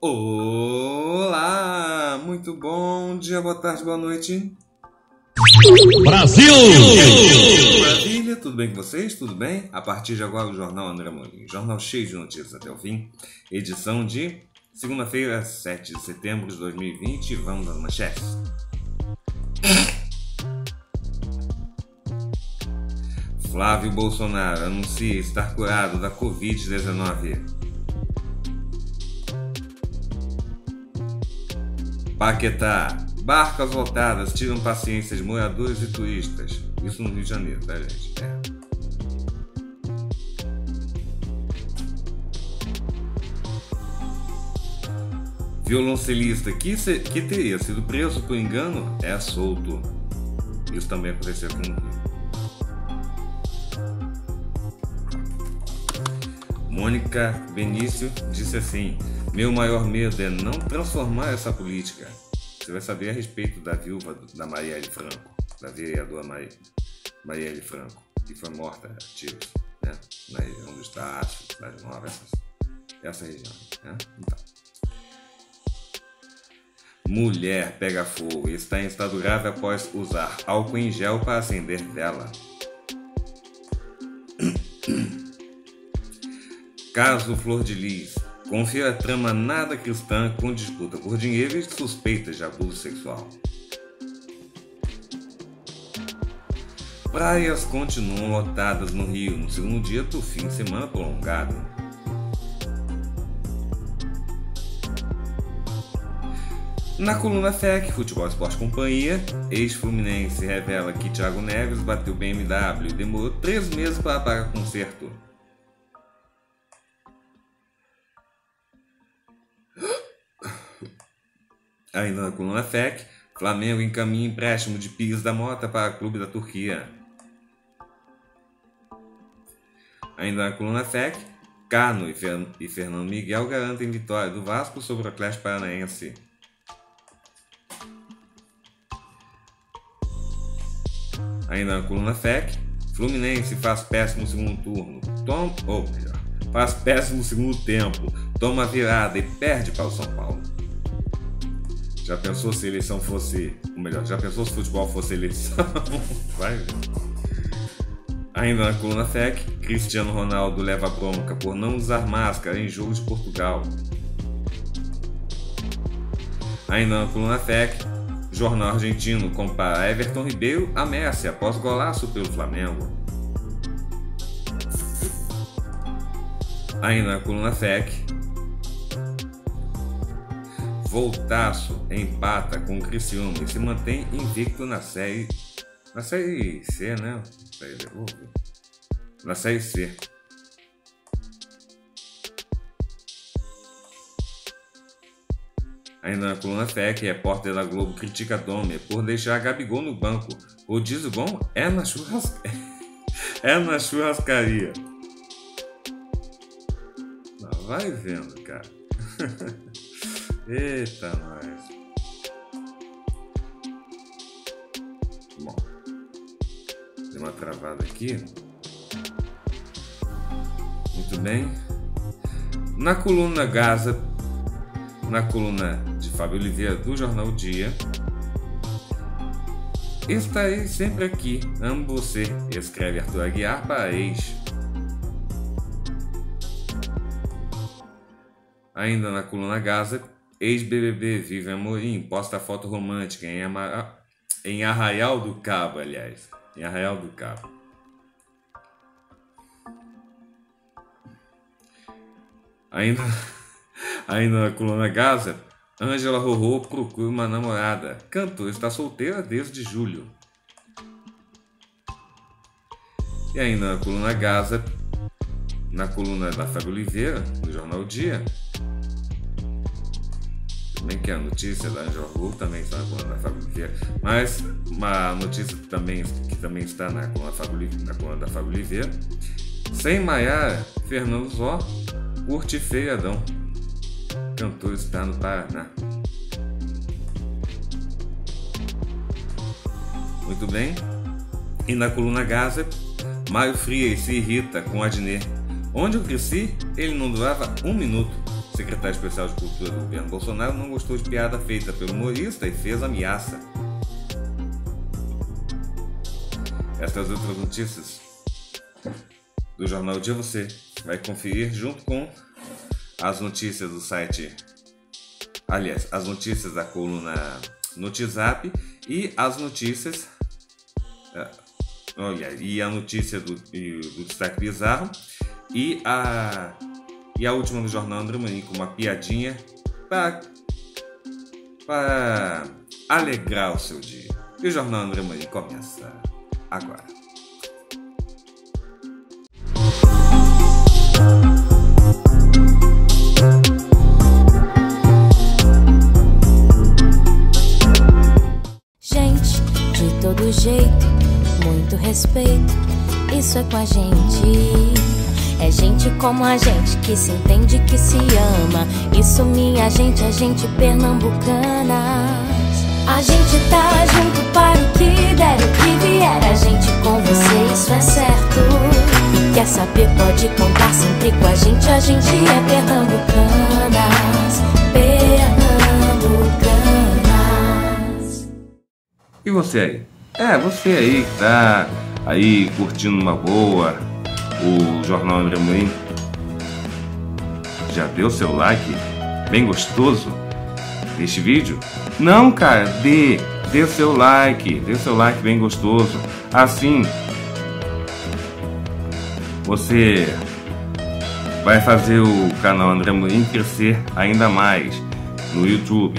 Olá! Muito bom dia, boa tarde, boa noite. Brasil! Maravilha, tudo bem com vocês? Tudo bem? A partir de agora, o Jornal André Molim. Jornal cheio de notícias até o fim. Edição de segunda-feira, 7 de setembro de 2020. Vamos às manchetes. Flávio Bolsonaro anuncia estar curado da Covid-19. Paquetá. Barcas lotadas tiram paciência de moradores e turistas. Isso no Rio de Janeiro, tá, gente? É. Violoncelista que, se, que teria sido preso por engano é solto. Isso também aconteceu com o Rio. Mônica Benício disse assim: Meu maior medo é não transformar essa política. Você vai saber a respeito da viúva da Marielle Franco, da vereadora Mari... Marielle Franco, que foi morta a tiros, né? na região do Estácio, das Novas, essa, essa região. Né? Então. Mulher pega fogo e está em estado grave após usar álcool em gel para acender vela. Caso Flor de Lis confia a trama nada cristã com disputa por dinheiro e suspeita de abuso sexual. Praias continuam lotadas no Rio no segundo dia do fim de semana prolongado. Na coluna FEC, Futebol Esporte Companhia, ex-fluminense revela que Thiago Neves bateu BMW e demorou três meses para pagar conserto. Ainda na coluna FEC, Flamengo encaminha empréstimo de Pires da Mota para clube da Turquia. Ainda na coluna FEC, Cano e Fernando Miguel garantem vitória do Vasco sobre o Atlético Paranaense. Ainda na coluna FEC, Fluminense faz péssimo segundo turno. Tom, ou melhor, faz péssimo segundo tempo, toma virada e perde para o São Paulo. Já pensou se eleição fosse. Ou melhor, já pensou se futebol fosse eleição? Vai. Ainda na coluna FEC, Cristiano Ronaldo leva bronca por não usar máscara em jogo de Portugal. Ainda na coluna FEC, Jornal argentino compara Everton Ribeiro a Messi após golaço pelo Flamengo. Ainda na coluna FEC, Voltaço empata com o Criciúma e se mantém invicto na série na série C, né? Na série C. Ainda na coluna FEC, repórter da Globo critica Domer por deixar Gabigol no banco. Rodízio bom é na, churras... é na churrascaria. Não, vai vendo, cara. Eita, nós. Bom, deu uma travada aqui. Muito bem. Na coluna Gaza na coluna de Fábio Oliveira do Jornal o Dia. Estarei sempre aqui, amo você, escreve Arthur Aguiar para ex. Ainda na coluna Gaza, ex-BBB vive Amorim posta foto romântica em, em Arraial do Cabo, aliás, em Arraial do Cabo. Ainda Ainda na coluna Gaza, Angela Rorô procura uma namorada. Cantor está solteira desde julho. E ainda na coluna Gaza, na coluna da Fábio Oliveira, do Jornal Dia, também que a notícia da Angela Rorô também está na coluna da Fábio Oliveira, mas uma notícia que também, que também está na coluna, Fábio, na coluna da Fábio Oliveira, sem Maiara, Fernando Zó curte feiadão cantor está no Paraná. Né? Muito bem. E na coluna Gaza, Mário Frias se irrita com Adnet. Onde eu cresci, ele não durava um minuto. secretário especial de Cultura do governo Bolsonaro não gostou de piada feita pelo humorista e fez ameaça. Estas outras notícias do Jornal Dia Você vai conferir junto com as notícias do site. Aliás, as notícias da coluna Notizap e as notícias. Eh, olha, e a notícia do, do destaque bizarro. E a, e a última do Jornal André com uma piadinha para alegrar o seu dia. E o Jornal André começa agora. respeito, isso é com a gente. É gente como a gente que se entende, que se ama. Isso minha gente, a é gente pernambucana. A gente tá junto para o que der, o que vier. A gente com você, isso é certo. E quer saber, pode contar sempre com a gente. A gente é pernambucanas, pernambucanas. E você aí? É, você aí que tá aí curtindo uma boa o Jornal André Embremoim. Já deu seu like bem gostoso neste vídeo? Não, cara, dê, dê seu like, dê seu like bem gostoso. Assim, você vai fazer o canal André Morim crescer ainda mais no YouTube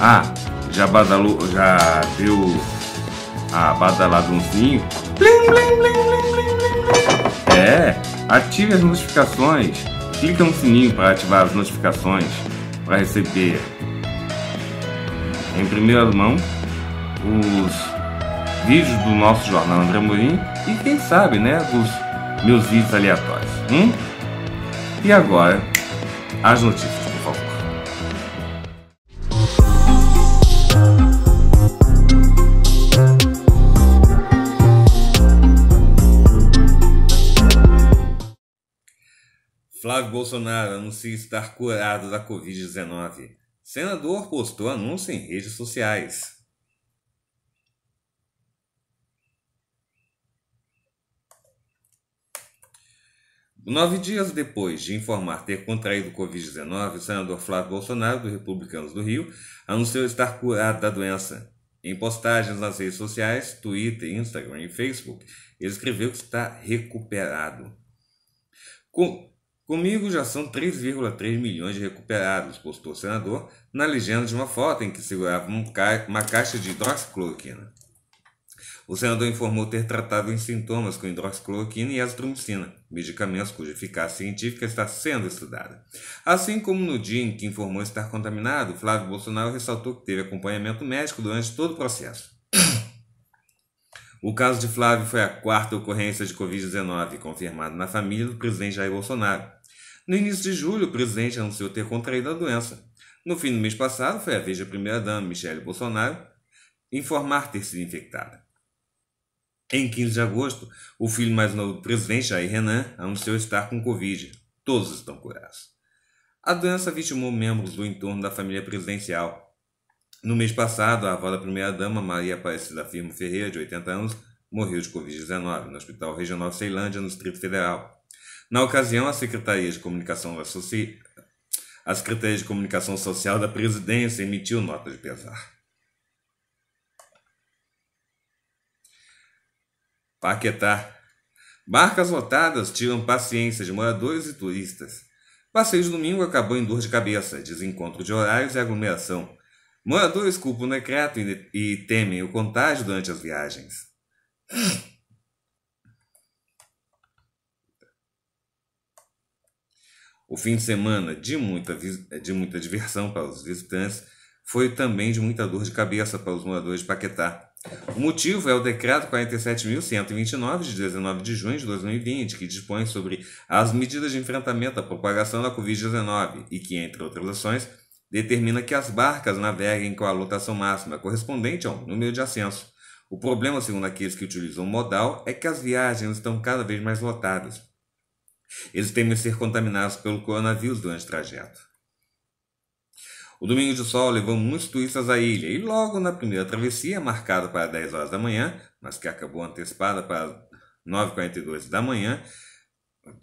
Ah, já badalou, já viu a badaladãozinho? Blim, blim, blim, é, ative as notificações. Clica no sininho para ativar as notificações para receber em primeira mão os vídeos do nosso jornal André Morim e quem sabe, né, os meus vídeos aleatórios. Hum? E agora, as notícias. Flávio Bolsonaro anuncia estar curado da Covid-19. Senador postou anúncio em redes sociais. Nove dias depois de informar ter contraído Covid-19, o senador Flávio Bolsonaro, do Republicanos do Rio, anunciou estar curado da doença. Em postagens nas redes sociais, Twitter, Instagram e Facebook, ele escreveu que está recuperado. Com Comigo já são 3,3 milhões de recuperados, postou o senador na legenda de uma foto em que segurava uma caixa de hidroxicloroquina. O senador informou ter tratado os sintomas com hidroxicloroquina e azitromicina, medicamentos cuja eficácia científica está sendo estudada. Assim como no dia em que informou estar contaminado, Flávio Bolsonaro ressaltou que teve acompanhamento médico durante todo o processo. O caso de Flávio foi a quarta ocorrência de Covid-19 confirmada na família do presidente Jair Bolsonaro. No início de julho, o presidente anunciou ter contraído a doença. No fim do mês passado, foi a vez da primeira-dama, Michele Bolsonaro, informar ter sido infectada. Em 15 de agosto, o filho mais novo do presidente, Jair Renan, anunciou estar com Covid. Todos estão curados. A doença vitimou membros do entorno da família presidencial, no mês passado, a avó da primeira-dama, Maria Aparecida Firmo Ferreira, de 80 anos, morreu de Covid-19 no Hospital Regional Ceilândia, no Distrito Federal. Na ocasião, a Secretaria de Comunicação da Soci... a Secretaria de Comunicação Social da Presidência emitiu nota de pesar. Paquetá. Barcas lotadas tiram paciência de moradores e turistas. Passeio de domingo acabou em dor de cabeça, desencontro de horários e aglomeração. Moradores culpam o decreto né, e, e temem o contágio durante as viagens. O fim de semana de muita, de muita diversão para os visitantes foi também de muita dor de cabeça para os moradores de Paquetá. O motivo é o Decreto 47.129, de 19 de junho de 2020, que dispõe sobre as medidas de enfrentamento à propagação da Covid-19 e que, entre outras ações, determina que as barcas naveguem com a lotação máxima correspondente ao número de assentos. O problema, segundo aqueles que utilizam o modal, é que as viagens estão cada vez mais lotadas. Eles temem ser contaminados pelo coronavírus durante o trajeto. O domingo de sol levou muitos turistas à ilha e logo na primeira travessia, marcada para 10 horas da manhã, mas que acabou antecipada para 9h42 da manhã,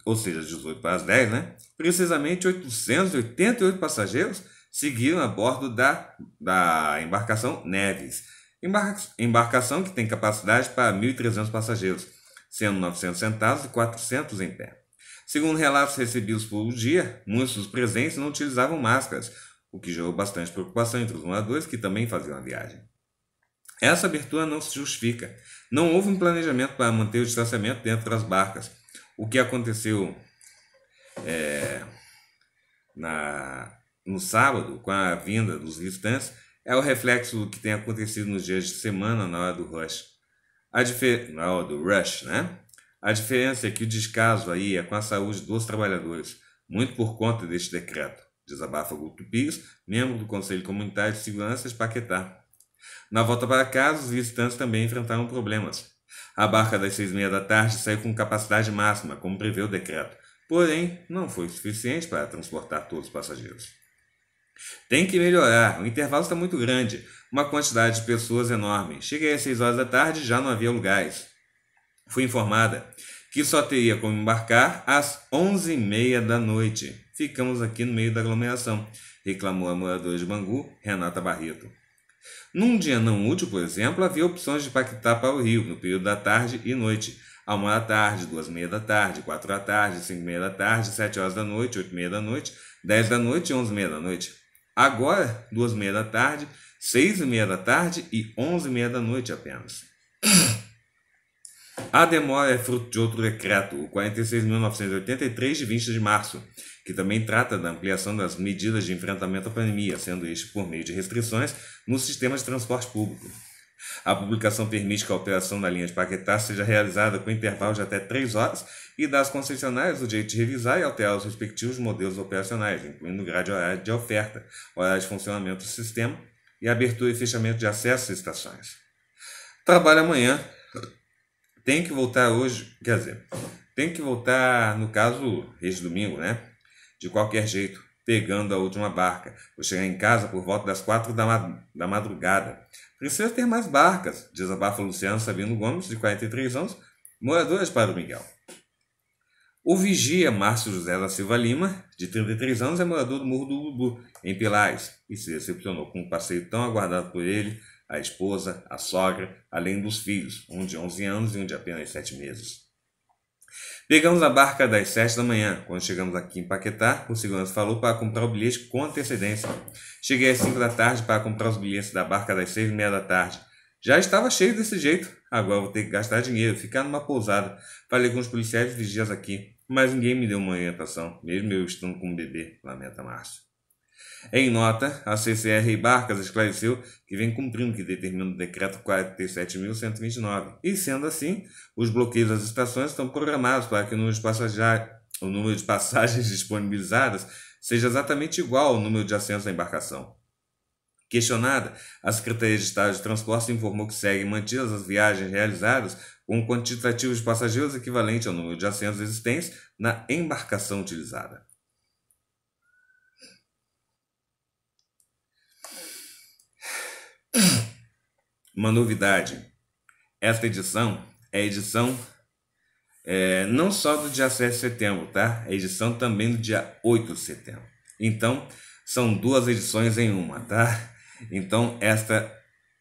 ou seja, 18 para as 10, né? precisamente 888 passageiros seguiram a bordo da, da embarcação Neves, embarca, embarcação que tem capacidade para 1.300 passageiros, sendo 900 sentados e 400 em pé. Segundo relatos recebidos por dia, muitos dos presentes não utilizavam máscaras, o que gerou bastante preocupação entre os moradores que também faziam a viagem. Essa abertura não se justifica. Não houve um planejamento para manter o distanciamento dentro das barcas. O que aconteceu é, na, no sábado, com a vinda dos visitantes, é o reflexo do que tem acontecido nos dias de semana na hora do rush. A difer... Na hora do rush, né? A diferença é que o descaso aí é com a saúde dos trabalhadores, muito por conta deste decreto, desabafa Guto Pires, membro do Conselho Comunitário de Segurança de Paquetá. Na volta para casa, os visitantes também enfrentaram problemas. A barca das seis e meia da tarde saiu com capacidade máxima, como prevê o decreto, porém não foi suficiente para transportar todos os passageiros. Tem que melhorar, o intervalo está muito grande, uma quantidade de pessoas enorme. Cheguei às 6 horas da tarde já não havia lugares. Fui informada que só teria como embarcar às 11h30 da noite. Ficamos aqui no meio da aglomeração, reclamou a moradora de Bangu, Renata Barreto. Num dia não útil, por exemplo, havia opções de pactar para o Rio, no período da tarde e noite. A uma da tarde, duas e meia da tarde, quatro da tarde, cinco e meia da tarde, sete horas da noite, oito e meia da noite, dez da noite e onze e meia da noite. Agora, duas meia da tarde, seis e meia da tarde e onze e meia da noite apenas. A demora é fruto de outro decreto, o 46.983, de 20 de março, que também trata da ampliação das medidas de enfrentamento à pandemia, sendo este por meio de restrições no sistema de transporte público. A publicação permite que a operação na linha de Paquetá seja realizada com intervalo de até 3 horas e dá às concessionárias o direito de revisar e alterar os respectivos modelos operacionais, incluindo o de horário de oferta, horário de funcionamento do sistema e abertura e fechamento de acesso às estações. Trabalho amanhã, tem que voltar hoje, quer dizer, tem que voltar, no caso, este domingo, né? De qualquer jeito, pegando a última barca. Vou chegar em casa por volta das quatro da, ma da madrugada. Preciso ter mais barcas, desabafa Luciano Sabino Gomes, de 43 anos, morador de Padre Miguel. O vigia Márcio José da Silva Lima, de 33 anos, é morador do Morro do Urubu, em Pilares, e se decepcionou com um passeio tão aguardado por ele, a esposa, a sogra, além dos filhos, um de 11 anos e um de apenas 7 meses. Pegamos a barca das sete da manhã. Quando chegamos aqui em Paquetá, o segurança falou para comprar o bilhete com antecedência. Cheguei às cinco da tarde para comprar os bilhetes da barca das seis e meia da tarde. Já estava cheio desse jeito. Agora vou ter que gastar dinheiro, ficar numa pousada. Falei com os policiais vigias aqui, mas ninguém me deu uma orientação, mesmo eu estando com um bebê, lamenta Márcio. Em nota, a CCR Barcas esclareceu que vem cumprindo o que determina o decreto 47.129. E sendo assim, os bloqueios das estações estão programados para que o número de o número de passagens disponibilizadas seja exatamente igual ao número de assentos da embarcação. Questionada, a Secretaria de Estado de Transportes informou que seguem mantidas as viagens realizadas com um quantitativo de passageiros equivalente ao número de assentos existentes na embarcação utilizada. Uma novidade: esta edição é edição é, não só do dia 7 de setembro, tá? É edição também do dia 8 de setembro. Então, são duas edições em uma, tá? Então, esta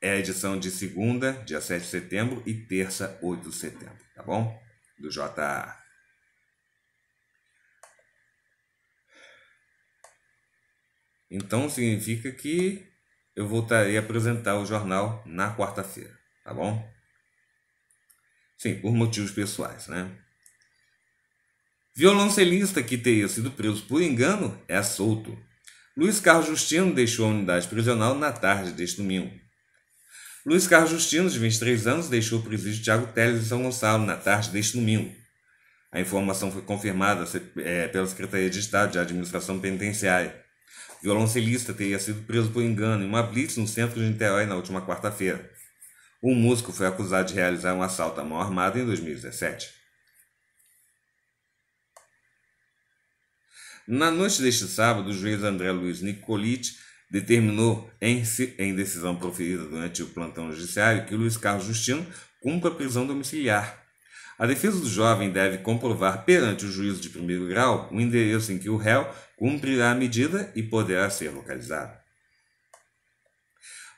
é a edição de segunda, dia 7 de setembro, e terça, 8 de setembro, tá bom? Do JA. Então significa que eu voltarei a apresentar o jornal na quarta-feira, tá bom? Sim, por motivos pessoais, né? Violoncelista que teria sido preso por engano é solto. Luiz Carlos Justino deixou a unidade prisional na tarde deste domingo. Luiz Carlos Justino, de 23 anos, deixou o presídio Tiago Teles de São Gonçalo na tarde deste domingo. A informação foi confirmada eh, pela Secretaria de Estado de Administração Penitenciária. Violoncelista teria sido preso por engano em uma blitz no centro de Niterói na última quarta-feira. O músico foi acusado de realizar um assalto à mão armada em 2017. Na noite deste sábado, o juiz André Luiz Nicolite determinou, em, em decisão proferida durante o plantão judiciário, que Luiz Carlos Justino cumpra prisão domiciliar a defesa do jovem deve comprovar perante o juízo de primeiro grau o endereço em que o réu cumprirá a medida e poderá ser localizado.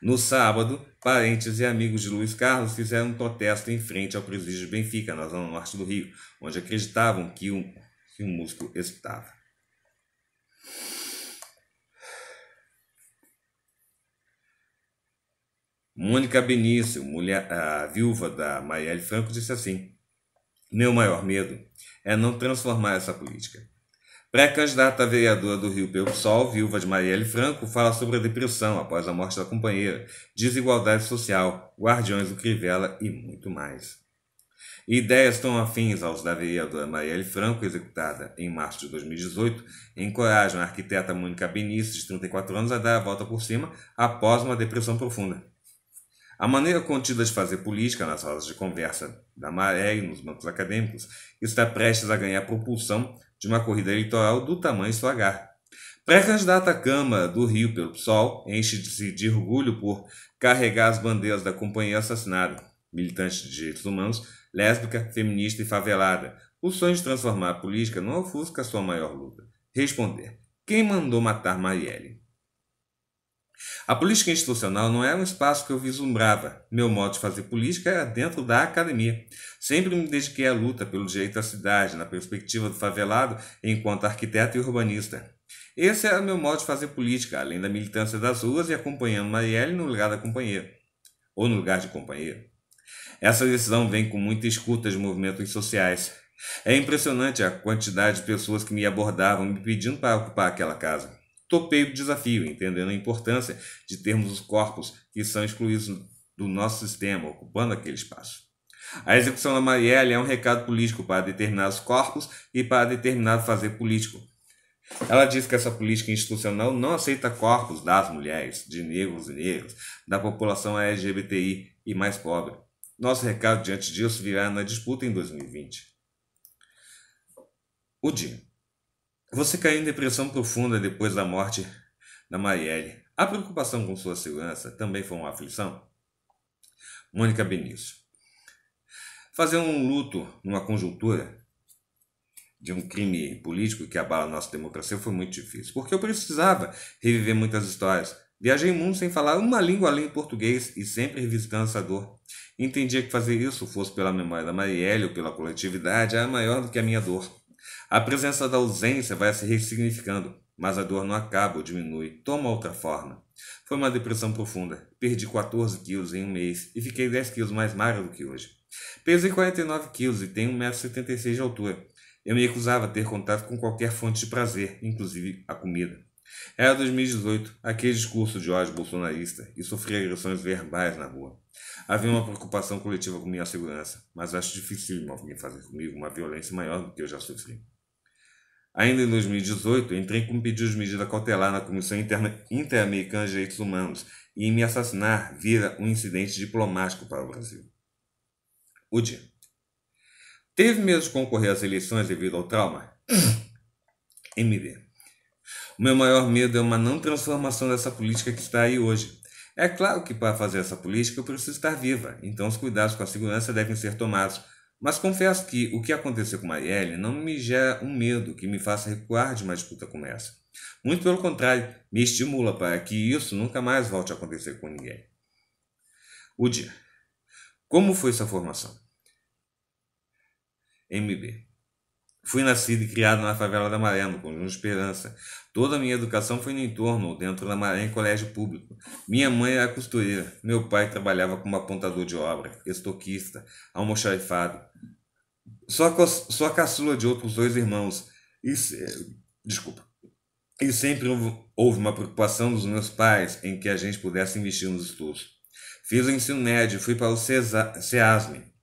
No sábado, parentes e amigos de Luiz Carlos fizeram um protesto em frente ao presídio de Benfica, na zona norte do Rio, onde acreditavam que o, que o músico estava. Mônica Benício, mulher, a viúva da Marielle Franco, disse assim: meu maior medo é não transformar essa política. Pré-candidata a vereadora do Rio pelo Sol, viúva de Marielle Franco, fala sobre a depressão após a morte da companheira, desigualdade social, guardiões do Crivella e muito mais. Ideias tão afins aos da vereadora Marielle Franco, executada em março de 2018, encorajam a arquiteta Mônica Benício, de 34 anos, a dar a volta por cima após uma depressão profunda. A maneira contida de fazer política nas rodas de conversa da maré e nos bancos acadêmicos está prestes a ganhar propulsão de uma corrida eleitoral do tamanho esvagar. Pré-candidata à Câmara do Rio pelo PSOL enche-se de orgulho por carregar as bandeiras da companhia assassinada, militante de direitos humanos, lésbica, feminista e favelada. O sonho de transformar a política não ofusca sua maior luta. Responder: Quem mandou matar Marielle? A política institucional não era um espaço que eu vislumbrava. Meu modo de fazer política era dentro da academia. Sempre me dediquei à luta pelo direito à cidade, na perspectiva do favelado, enquanto arquiteto e urbanista. Esse era meu modo de fazer política, além da militância das ruas e acompanhando Marielle no lugar da companheira. Ou no lugar de companheira. Essa decisão vem com muita escuta de movimentos sociais. É impressionante a quantidade de pessoas que me abordavam me pedindo para ocupar aquela casa topei o desafio, entendendo a importância de termos os corpos que são excluídos do nosso sistema, ocupando aquele espaço. A execução da Marielle é um recado político para determinados corpos e para determinado fazer político. Ela diz que essa política institucional não aceita corpos das mulheres, de negros e negras, da população LGBTI e mais pobre. Nosso recado diante disso virá na disputa em 2020. O dia. Você caiu em depressão profunda depois da morte da Marielle. A preocupação com sua segurança também foi uma aflição? Mônica Benício. Fazer um luto numa conjuntura de um crime político que abala a nossa democracia foi muito difícil, porque eu precisava reviver muitas histórias. Viajei o mundo sem falar uma língua além do português e sempre revisitando essa dor. Entendia que fazer isso, fosse pela memória da Marielle ou pela coletividade, era maior do que a minha dor. A presença da ausência vai se ressignificando, mas a dor não acaba ou diminui, toma outra forma. Foi uma depressão profunda. Perdi 14 quilos em um mês e fiquei 10 quilos mais magro do que hoje. Pesei 49 quilos e tenho 1,76m de altura. Eu me recusava a ter contato com qualquer fonte de prazer, inclusive a comida. Era 2018, aquele discurso de ódio bolsonarista e sofria agressões verbais na rua. Havia uma preocupação coletiva com minha segurança, mas acho difícil alguém fazer comigo uma violência maior do que eu já sofri. Ainda em 2018, entrei com um pedido de medida cautelar na Comissão Interamericana de Direitos Humanos e em me assassinar vira um incidente diplomático para o Brasil. O dia. Teve medo de concorrer às eleições devido ao trauma? MD. O meu maior medo é uma não transformação dessa política que está aí hoje. É claro que para fazer essa política eu preciso estar viva, então os cuidados com a segurança devem ser tomados. Mas confesso que o que aconteceu com Marielle não me gera um medo que me faça recuar de uma disputa como essa. Muito pelo contrário, me estimula para que isso nunca mais volte a acontecer com ninguém. O dia. Como foi sua formação? MB. Fui nascido e criado na favela da Maré, no Conjunto Esperança. Toda a minha educação foi no entorno ou dentro da Maré em colégio público. Minha mãe era é costureira. Meu pai trabalhava como apontador de obra, estoquista, almoxarifado. Só, só a caçula de outros dois irmãos. E, desculpa. E sempre houve uma preocupação dos meus pais em que a gente pudesse investir nos estudos. Fiz o ensino médio, fui para o CESA,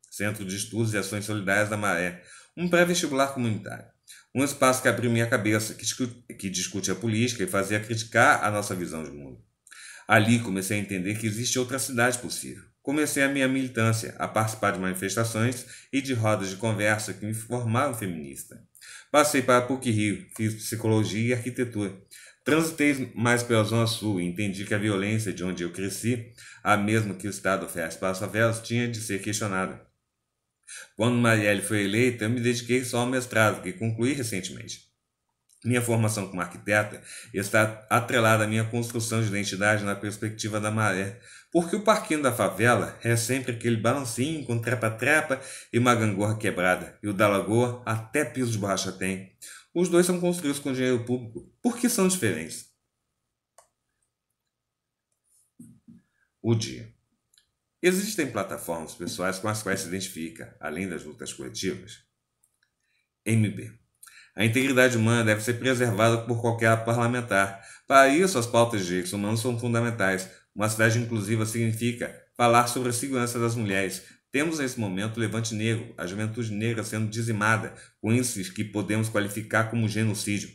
Centro de Estudos e Ações Solidárias da Maré, um pré-vestibular comunitário. Um espaço que abriu minha cabeça, que discutia que discute a política e fazia criticar a nossa visão de mundo. Ali comecei a entender que existe outra cidade possível. Comecei a minha militância, a participar de manifestações e de rodas de conversa que me formaram feminista. Passei para PUC Rio, fiz psicologia e arquitetura. Transitei mais pela Zona Sul e entendi que a violência de onde eu cresci, a mesma que o Estado oferece para as favelas, tinha de ser questionada. Quando Marielle foi eleita, eu me dediquei só ao mestrado, que concluí recentemente. Minha formação como arquiteta está atrelada à minha construção de identidade na perspectiva da maré, porque o parquinho da favela é sempre aquele balancinho com trapa-trapa e uma gangorra quebrada, e o da lagoa até piso de borracha tem. Os dois são construídos com dinheiro público, por que são diferentes? O dia. Existem plataformas pessoais com as quais se identifica, além das lutas coletivas? MB. A integridade humana deve ser preservada por qualquer parlamentar. Para isso, as pautas de direitos humanos são fundamentais. Uma cidade inclusiva significa falar sobre a segurança das mulheres. Temos nesse momento o levante negro, a juventude negra sendo dizimada, com índices que podemos qualificar como genocídio.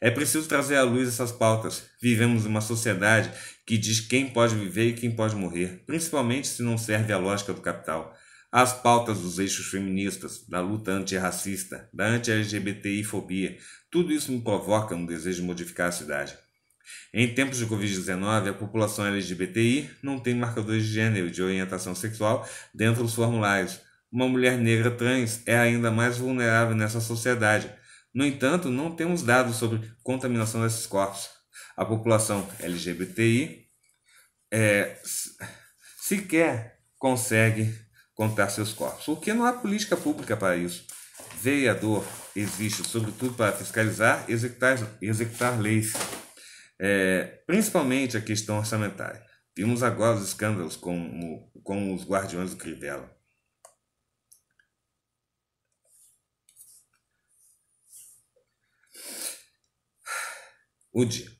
É preciso trazer à luz essas pautas. Vivemos uma sociedade que diz quem pode viver e quem pode morrer, principalmente se não serve a lógica do capital. As pautas dos eixos feministas, da luta antirracista, da anti-LGBTI-fobia, tudo isso me provoca um desejo de modificar a cidade. Em tempos de Covid-19, a população LGBTI não tem marcadores de gênero e de orientação sexual dentro dos formulários. Uma mulher negra trans é ainda mais vulnerável nessa sociedade no entanto, não temos dados sobre contaminação desses corpos. A população LGBTI é, sequer consegue contar seus corpos, porque não há política pública para isso. Vereador existe, sobretudo, para fiscalizar e executar, executar leis, é, principalmente a questão orçamentária. Vimos agora os escândalos como, com os guardiões do Crivella. o dia.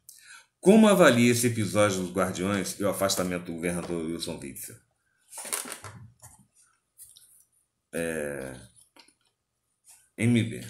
Como avalia esse episódio dos Guardiões e o afastamento do governador Wilson Witzel? É... MB.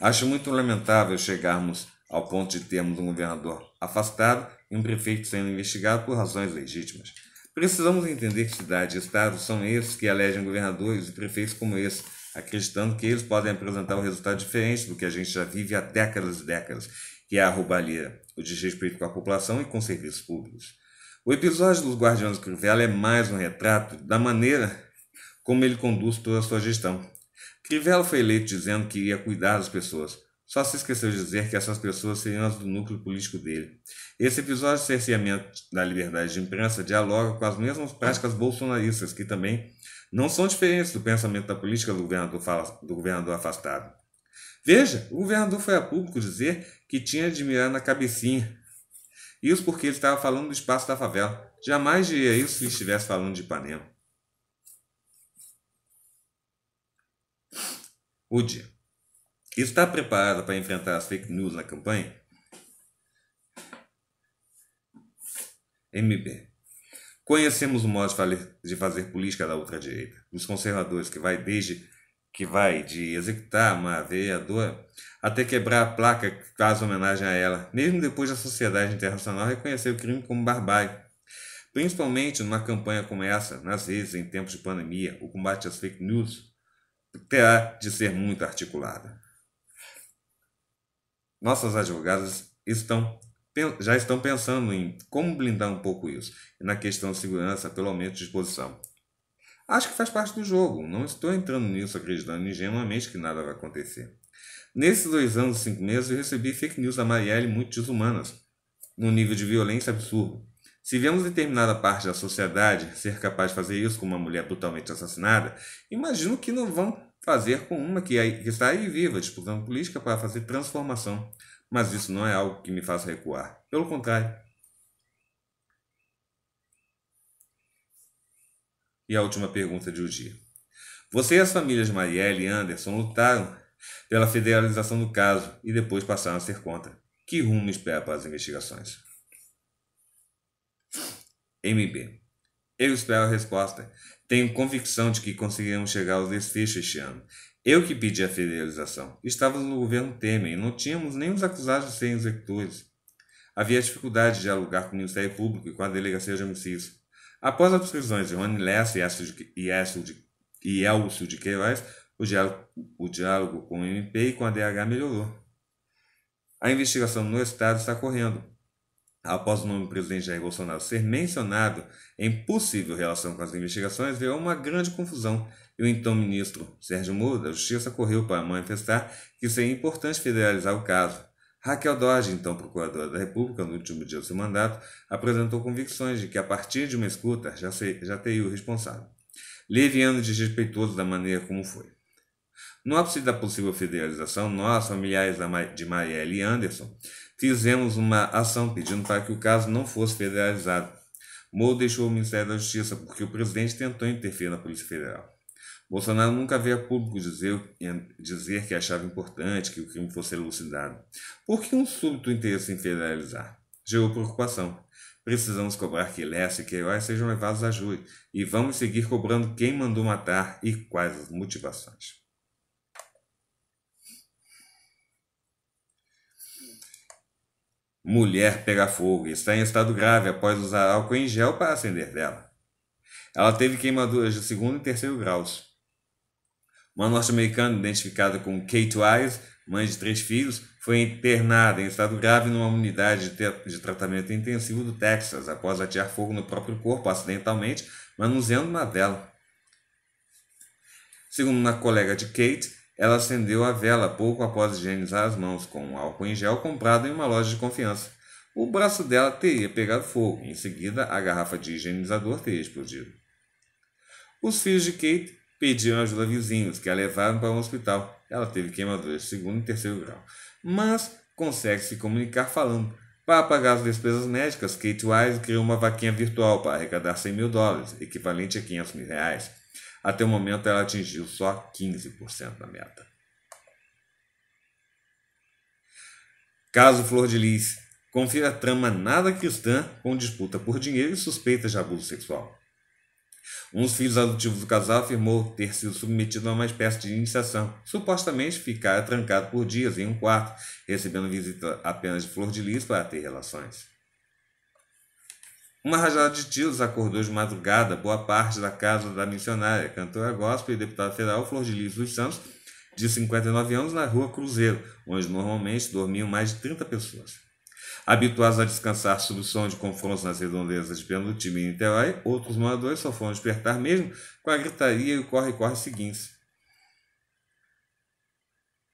Acho muito lamentável chegarmos ao ponto de termos um governador afastado e um prefeito sendo investigado por razões legítimas. Precisamos entender que cidade e estado são esses que elegem governadores e prefeitos como esse, acreditando que eles podem apresentar um resultado diferente do que a gente já vive há décadas e décadas que é a roubalheira, o desrespeito com a população e com serviços públicos. O episódio dos Guardiões do Crivella é mais um retrato da maneira como ele conduz toda a sua gestão. Crivella foi eleito dizendo que iria cuidar das pessoas, só se esqueceu de dizer que essas pessoas seriam as do núcleo político dele. Esse episódio de cerceamento da liberdade de imprensa dialoga com as mesmas práticas bolsonaristas, que também não são diferentes do pensamento da política do governador, do governador afastado. Veja, o governador foi a público dizer que tinha de mirar na cabecinha. Isso porque ele estava falando do espaço da favela. Jamais diria isso se estivesse falando de Ipanema. O dia. Está preparada para enfrentar as fake news na campanha? MB. Conhecemos o modo de fazer política da outra direita, dos conservadores que vai desde que vai de executar uma vereadora até quebrar a placa que faz homenagem a ela, mesmo depois da sociedade internacional reconhecer o crime como barbárie. Principalmente numa campanha como essa, nas redes em tempos de pandemia, o combate às fake news terá de ser muito articulado. Nossas advogadas estão, já estão pensando em como blindar um pouco isso, e na questão de segurança, pelo aumento de exposição. Acho que faz parte do jogo. Não estou entrando nisso acreditando ingenuamente que nada vai acontecer. Nesses dois anos e cinco meses, eu recebi fake news da Marielle muito desumanas, num nível de violência absurdo. Se vemos determinada parte da sociedade ser capaz de fazer isso com uma mulher brutalmente assassinada, imagino que não vão fazer com uma que, está aí viva, disputando política para fazer transformação. Mas isso não é algo que me faça recuar. Pelo contrário, E a última pergunta de hoje. Você e as famílias Marielle e Anderson lutaram pela federalização do caso e depois passaram a ser contra. Que rumo espera para as investigações? MB. Eu espero a resposta. Tenho convicção de que conseguiremos chegar ao desfecho este ano. Eu que pedi a federalização. Estávamos no governo Temer e não tínhamos nem os acusados de serem executores. Havia dificuldade de dialogar com o Ministério Público e com a Delegacia de Homicídios. Após as prisões de Rony Lessa e Elcio de Queiroz, o diálogo, o diálogo com o MP e com a DH melhorou. A investigação no Estado está correndo. Após o nome do presidente Jair Bolsonaro ser mencionado em possível relação com as investigações, veio uma grande confusão e o então ministro Sérgio Moro da Justiça correu para manifestar que seria importante federalizar o caso. Raquel Dodge, então procuradora da República, no último dia do seu mandato, apresentou convicções de que, a partir de uma escuta, já, sei, já teria o responsável. Leviano e desrespeitoso da maneira como foi. No ápice da possível federalização, nós, familiares de Marielle Anderson, fizemos uma ação pedindo para que o caso não fosse federalizado. Moro deixou o Ministério da Justiça porque o presidente tentou interferir na Polícia Federal. Bolsonaro nunca veio a público dizer, eh, dizer que achava importante que o crime fosse elucidado. Por que um súbito interesse em federalizar? Gerou preocupação. Precisamos cobrar que Leste e Queiroz sejam levados a júri e vamos seguir cobrando quem mandou matar e quais as motivações. Mulher pega fogo e está em estado grave após usar álcool em gel para acender dela. Ela teve queimaduras de segundo e terceiro graus. Uma norte-americana identificada como Kate Wise, mãe de três filhos, foi internada em estado grave numa unidade de, de tratamento intensivo do Texas após atirar fogo no próprio corpo acidentalmente, manuseando uma vela. Segundo uma colega de Kate, ela acendeu a vela pouco após higienizar as mãos com um álcool em gel comprado em uma loja de confiança. O braço dela teria pegado fogo, em seguida, a garrafa de higienizador teria explodido. Os filhos de Kate pediram ajuda a vizinhos, que a levaram para um hospital. Ela teve queimaduras de segundo e terceiro grau, mas consegue se comunicar falando. Para pagar as despesas médicas, Kate Wise criou uma vaquinha virtual para arrecadar 100 mil dólares, equivalente a 500 mil reais. Até o momento, ela atingiu só 15% da meta. Caso Flor de Lis, confira a trama nada cristã com disputa por dinheiro e suspeitas de abuso sexual. Um dos filhos adotivos do casal afirmou ter sido submetido a uma espécie de iniciação. Supostamente ficara trancado por dias em um quarto, recebendo visita apenas de flor de lis para ter relações. Uma rajada de tiros acordou de madrugada boa parte da casa da missionária, cantora gospel e deputada federal Flor de Lis dos Santos, de 59 anos, na rua Cruzeiro, onde normalmente dormiam mais de 30 pessoas. Habituados a descansar sob o som de confrontos nas redondezas de Penutim e Niterói, outros moradores só foram despertar mesmo com a gritaria e o corre-corre seguintes.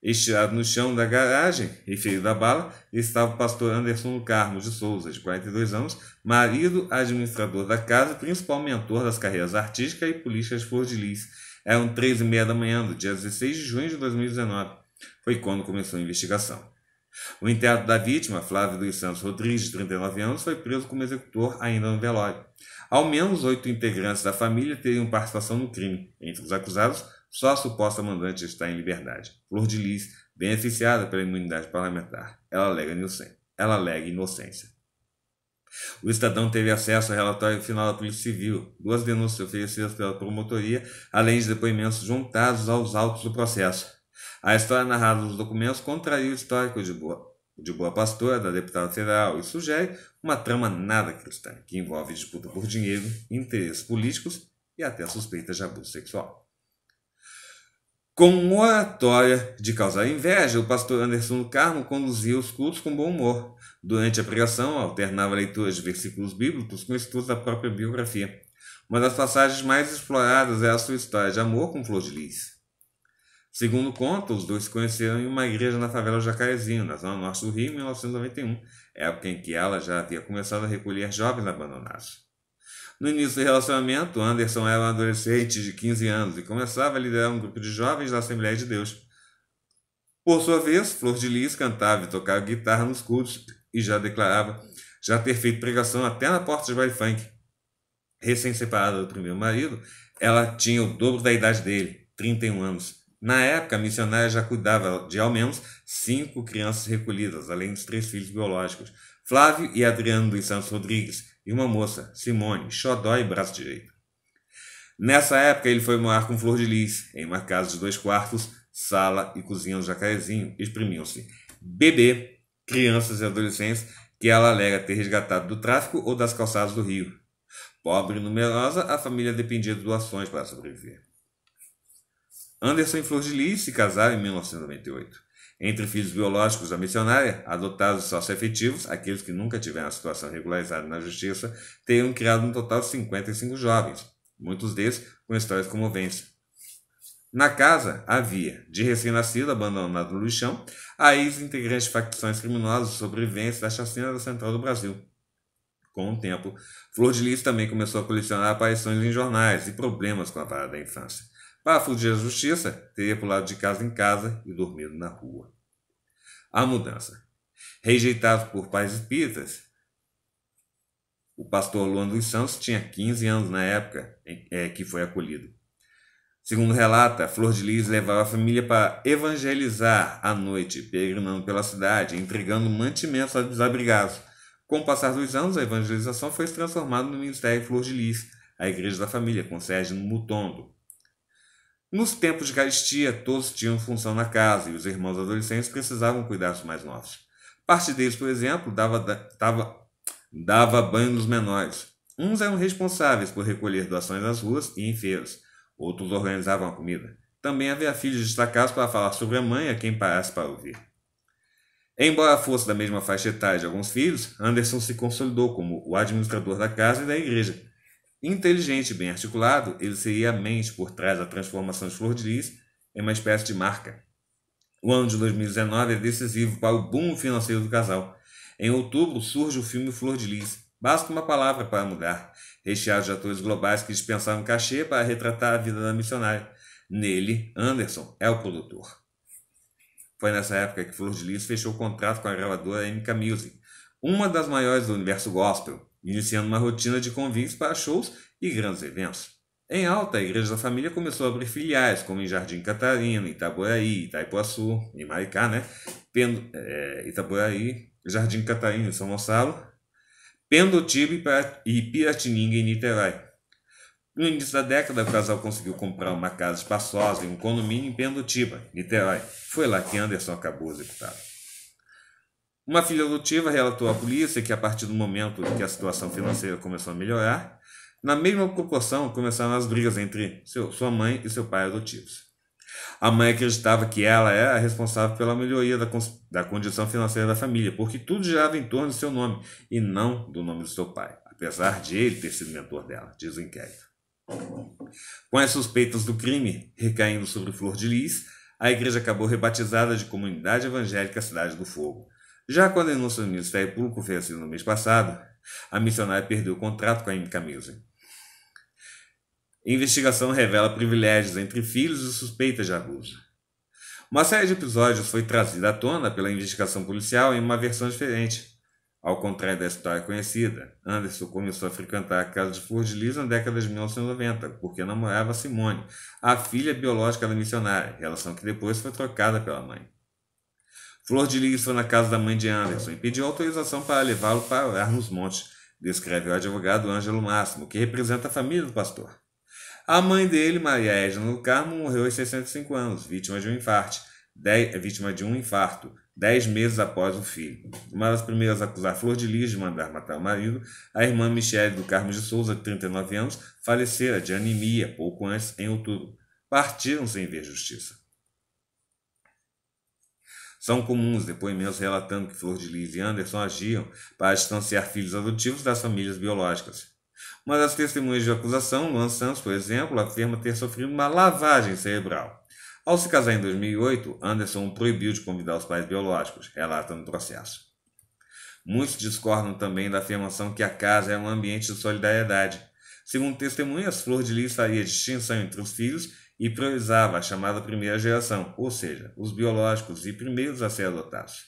Estirado no chão da garagem e feio da bala, estava o pastor Anderson Carmo de Souza, de 42 anos, marido, administrador da casa, principal mentor das carreiras artísticas e políticas Fordilis. Eram três e meia da manhã do dia 16 de junho de 2019. Foi quando começou a investigação. O interno da vítima, Flávio dos Santos Rodrigues, de 39 anos, foi preso como executor ainda no velório. Ao menos oito integrantes da família teriam participação no crime. Entre os acusados, só a suposta mandante está em liberdade. Flor de Lis, beneficiada pela imunidade parlamentar. Ela alega inocência. Ela alega inocência. O Estadão teve acesso ao relatório final da Polícia Civil, duas denúncias oferecidas pela promotoria, além de depoimentos juntados aos autos do processo. A história narrada nos documentos contraria o histórico de Boa, de Boa Pastora, da deputada federal, e sugere uma trama nada cristã, que envolve disputa por dinheiro, interesses políticos e até suspeitas de abuso sexual. Com oratória de causar inveja, o pastor Anderson do Carmo conduzia os cultos com bom humor. Durante a pregação, alternava leituras de versículos bíblicos com estudos da própria biografia. Uma das passagens mais exploradas é a sua história de amor com Flor de Lis. Segundo conta, os dois se conheceram em uma igreja na favela Jacarezinho, na zona norte do Rio, em 1991, época em que ela já havia começado a recolher jovens abandonados. No início do relacionamento, Anderson era um adolescente de 15 anos e começava a liderar um grupo de jovens da Assembleia de Deus. Por sua vez, Flor de Lis cantava e tocava guitarra nos cultos e já declarava já ter feito pregação até na porta de baile funk. Recém-separada do primeiro marido, ela tinha o dobro da idade dele, 31 anos. Na época, a missionária já cuidava de ao menos cinco crianças recolhidas, além dos três filhos biológicos, Flávio e Adriano dos Santos Rodrigues, e uma moça, Simone, xodó e braço direito. Nessa época, ele foi morar com Flor de Lis, em uma casa de dois quartos, sala e cozinha do Jacarezinho, exprimiu-se. Bebê, crianças e adolescentes que ela alega ter resgatado do tráfico ou das calçadas do Rio. Pobre e numerosa, a família dependia de doações para sobreviver. Anderson e Flor de Lis se casaram em 1998. Entre filhos biológicos da missionária, adotados sócio efetivos, aqueles que nunca tiveram a situação regularizada na justiça, teriam criado um total de 55 jovens, muitos deles com histórias comoventes. Na casa havia, de recém-nascido abandonado no lixão, a ex-integrante de facções criminosas sobreviventes da chacina da Central do Brasil. Com o tempo, Flor de Lis também começou a colecionar aparições em jornais e problemas com a vara da infância. Para fugir da justiça, teria pulado de casa em casa e dormido na rua. A mudança. Rejeitado por pais espíritas, o pastor Luan dos Santos tinha 15 anos na época em é, que foi acolhido. Segundo relata, Flor de Lis levava a família para evangelizar à noite, peregrinando pela cidade, entregando mantimentos aos desabrigados. Com o passar dos anos, a evangelização foi transformada no Ministério Flor de Lis, a Igreja da Família, com sede no Mutondo, nos tempos de caristia, todos tinham função na casa e os irmãos adolescentes precisavam cuidar dos mais novos. Parte deles, por exemplo, dava, dava, dava banho nos menores. Uns eram responsáveis por recolher doações nas ruas e em feiras. Outros organizavam a comida. Também havia filhos destacados para falar sobre a mãe a quem parasse para ouvir. Embora fosse da mesma faixa etária de alguns filhos, Anderson se consolidou como o administrador da casa e da igreja, Inteligente e bem articulado, ele seria a mente por trás da transformação de Flor de Lis em uma espécie de marca. O ano de 2019 é decisivo para o boom financeiro do casal. Em outubro surge o filme Flor de Lis. Basta uma palavra para mudar, recheado de atores globais que dispensaram cachê para retratar a vida da missionária. Nele, Anderson é o produtor. Foi nessa época que Flor de Lis fechou o contrato com a gravadora MK Music, uma das maiores do universo gospel, iniciando uma rotina de convites para shows e grandes eventos. Em alta, a Igreja da Família começou a abrir filiais, como em Jardim Catarina, Itaboraí, Itaipuaçu e Maricá, né? Pendo, é, Itaboraí, Jardim Catarina e São Gonçalo, Pendotiba e Piratininga em Niterói. No início da década, o casal conseguiu comprar uma casa espaçosa em um condomínio em Pendotiba, Niterói. Foi lá que Anderson acabou executado. Uma filha adotiva relatou à polícia que, a partir do momento que a situação financeira começou a melhorar, na mesma proporção começaram as brigas entre seu, sua mãe e seu pai adotivos. A mãe acreditava que ela era a responsável pela melhoria da, da condição financeira da família, porque tudo girava em torno do seu nome e não do nome do seu pai, apesar de ele ter sido mentor dela, diz o inquérito. Com as suspeitas do crime recaindo sobre Flor de Lis, a igreja acabou rebatizada de Comunidade Evangélica Cidade do Fogo já quando a denúncia do Ministério Público foi assinada no mês passado, a missionária perdeu o contrato com a MK Music. A investigação revela privilégios entre filhos e suspeitas de abuso. Uma série de episódios foi trazida à tona pela investigação policial em uma versão diferente. Ao contrário da história conhecida, Anderson começou a frequentar a casa de flor de na década de 1990, porque namorava Simone, a filha biológica da missionária, relação que depois foi trocada pela mãe. Flor de Lis foi na casa da mãe de Anderson e pediu autorização para levá-lo para orar nos montes, descreve o advogado Ângelo Máximo, que representa a família do pastor. A mãe dele, Maria Edna do Carmo, morreu aos 65 anos, vítima de um infarto, dez, eh, vítima de um infarto, dez meses após o filho. Uma das primeiras a acusar Flor de Lis de mandar matar o marido, a irmã Michele do Carmo de Souza, de 39 anos, falecera de anemia pouco antes, em outubro. Partiram sem ver justiça. São comuns depoimentos relatando que Flor de Lis e Anderson agiam para distanciar filhos adotivos das famílias biológicas. Uma das testemunhas de acusação, Luan Santos, por exemplo, afirma ter sofrido uma lavagem cerebral. Ao se casar em 2008, Anderson o proibiu de convidar os pais biológicos, relata no processo. Muitos discordam também da afirmação que a casa é um ambiente de solidariedade. Segundo testemunhas, Flor de Lis faria distinção entre os filhos e priorizava a chamada primeira geração, ou seja, os biológicos e primeiros a ser adotados.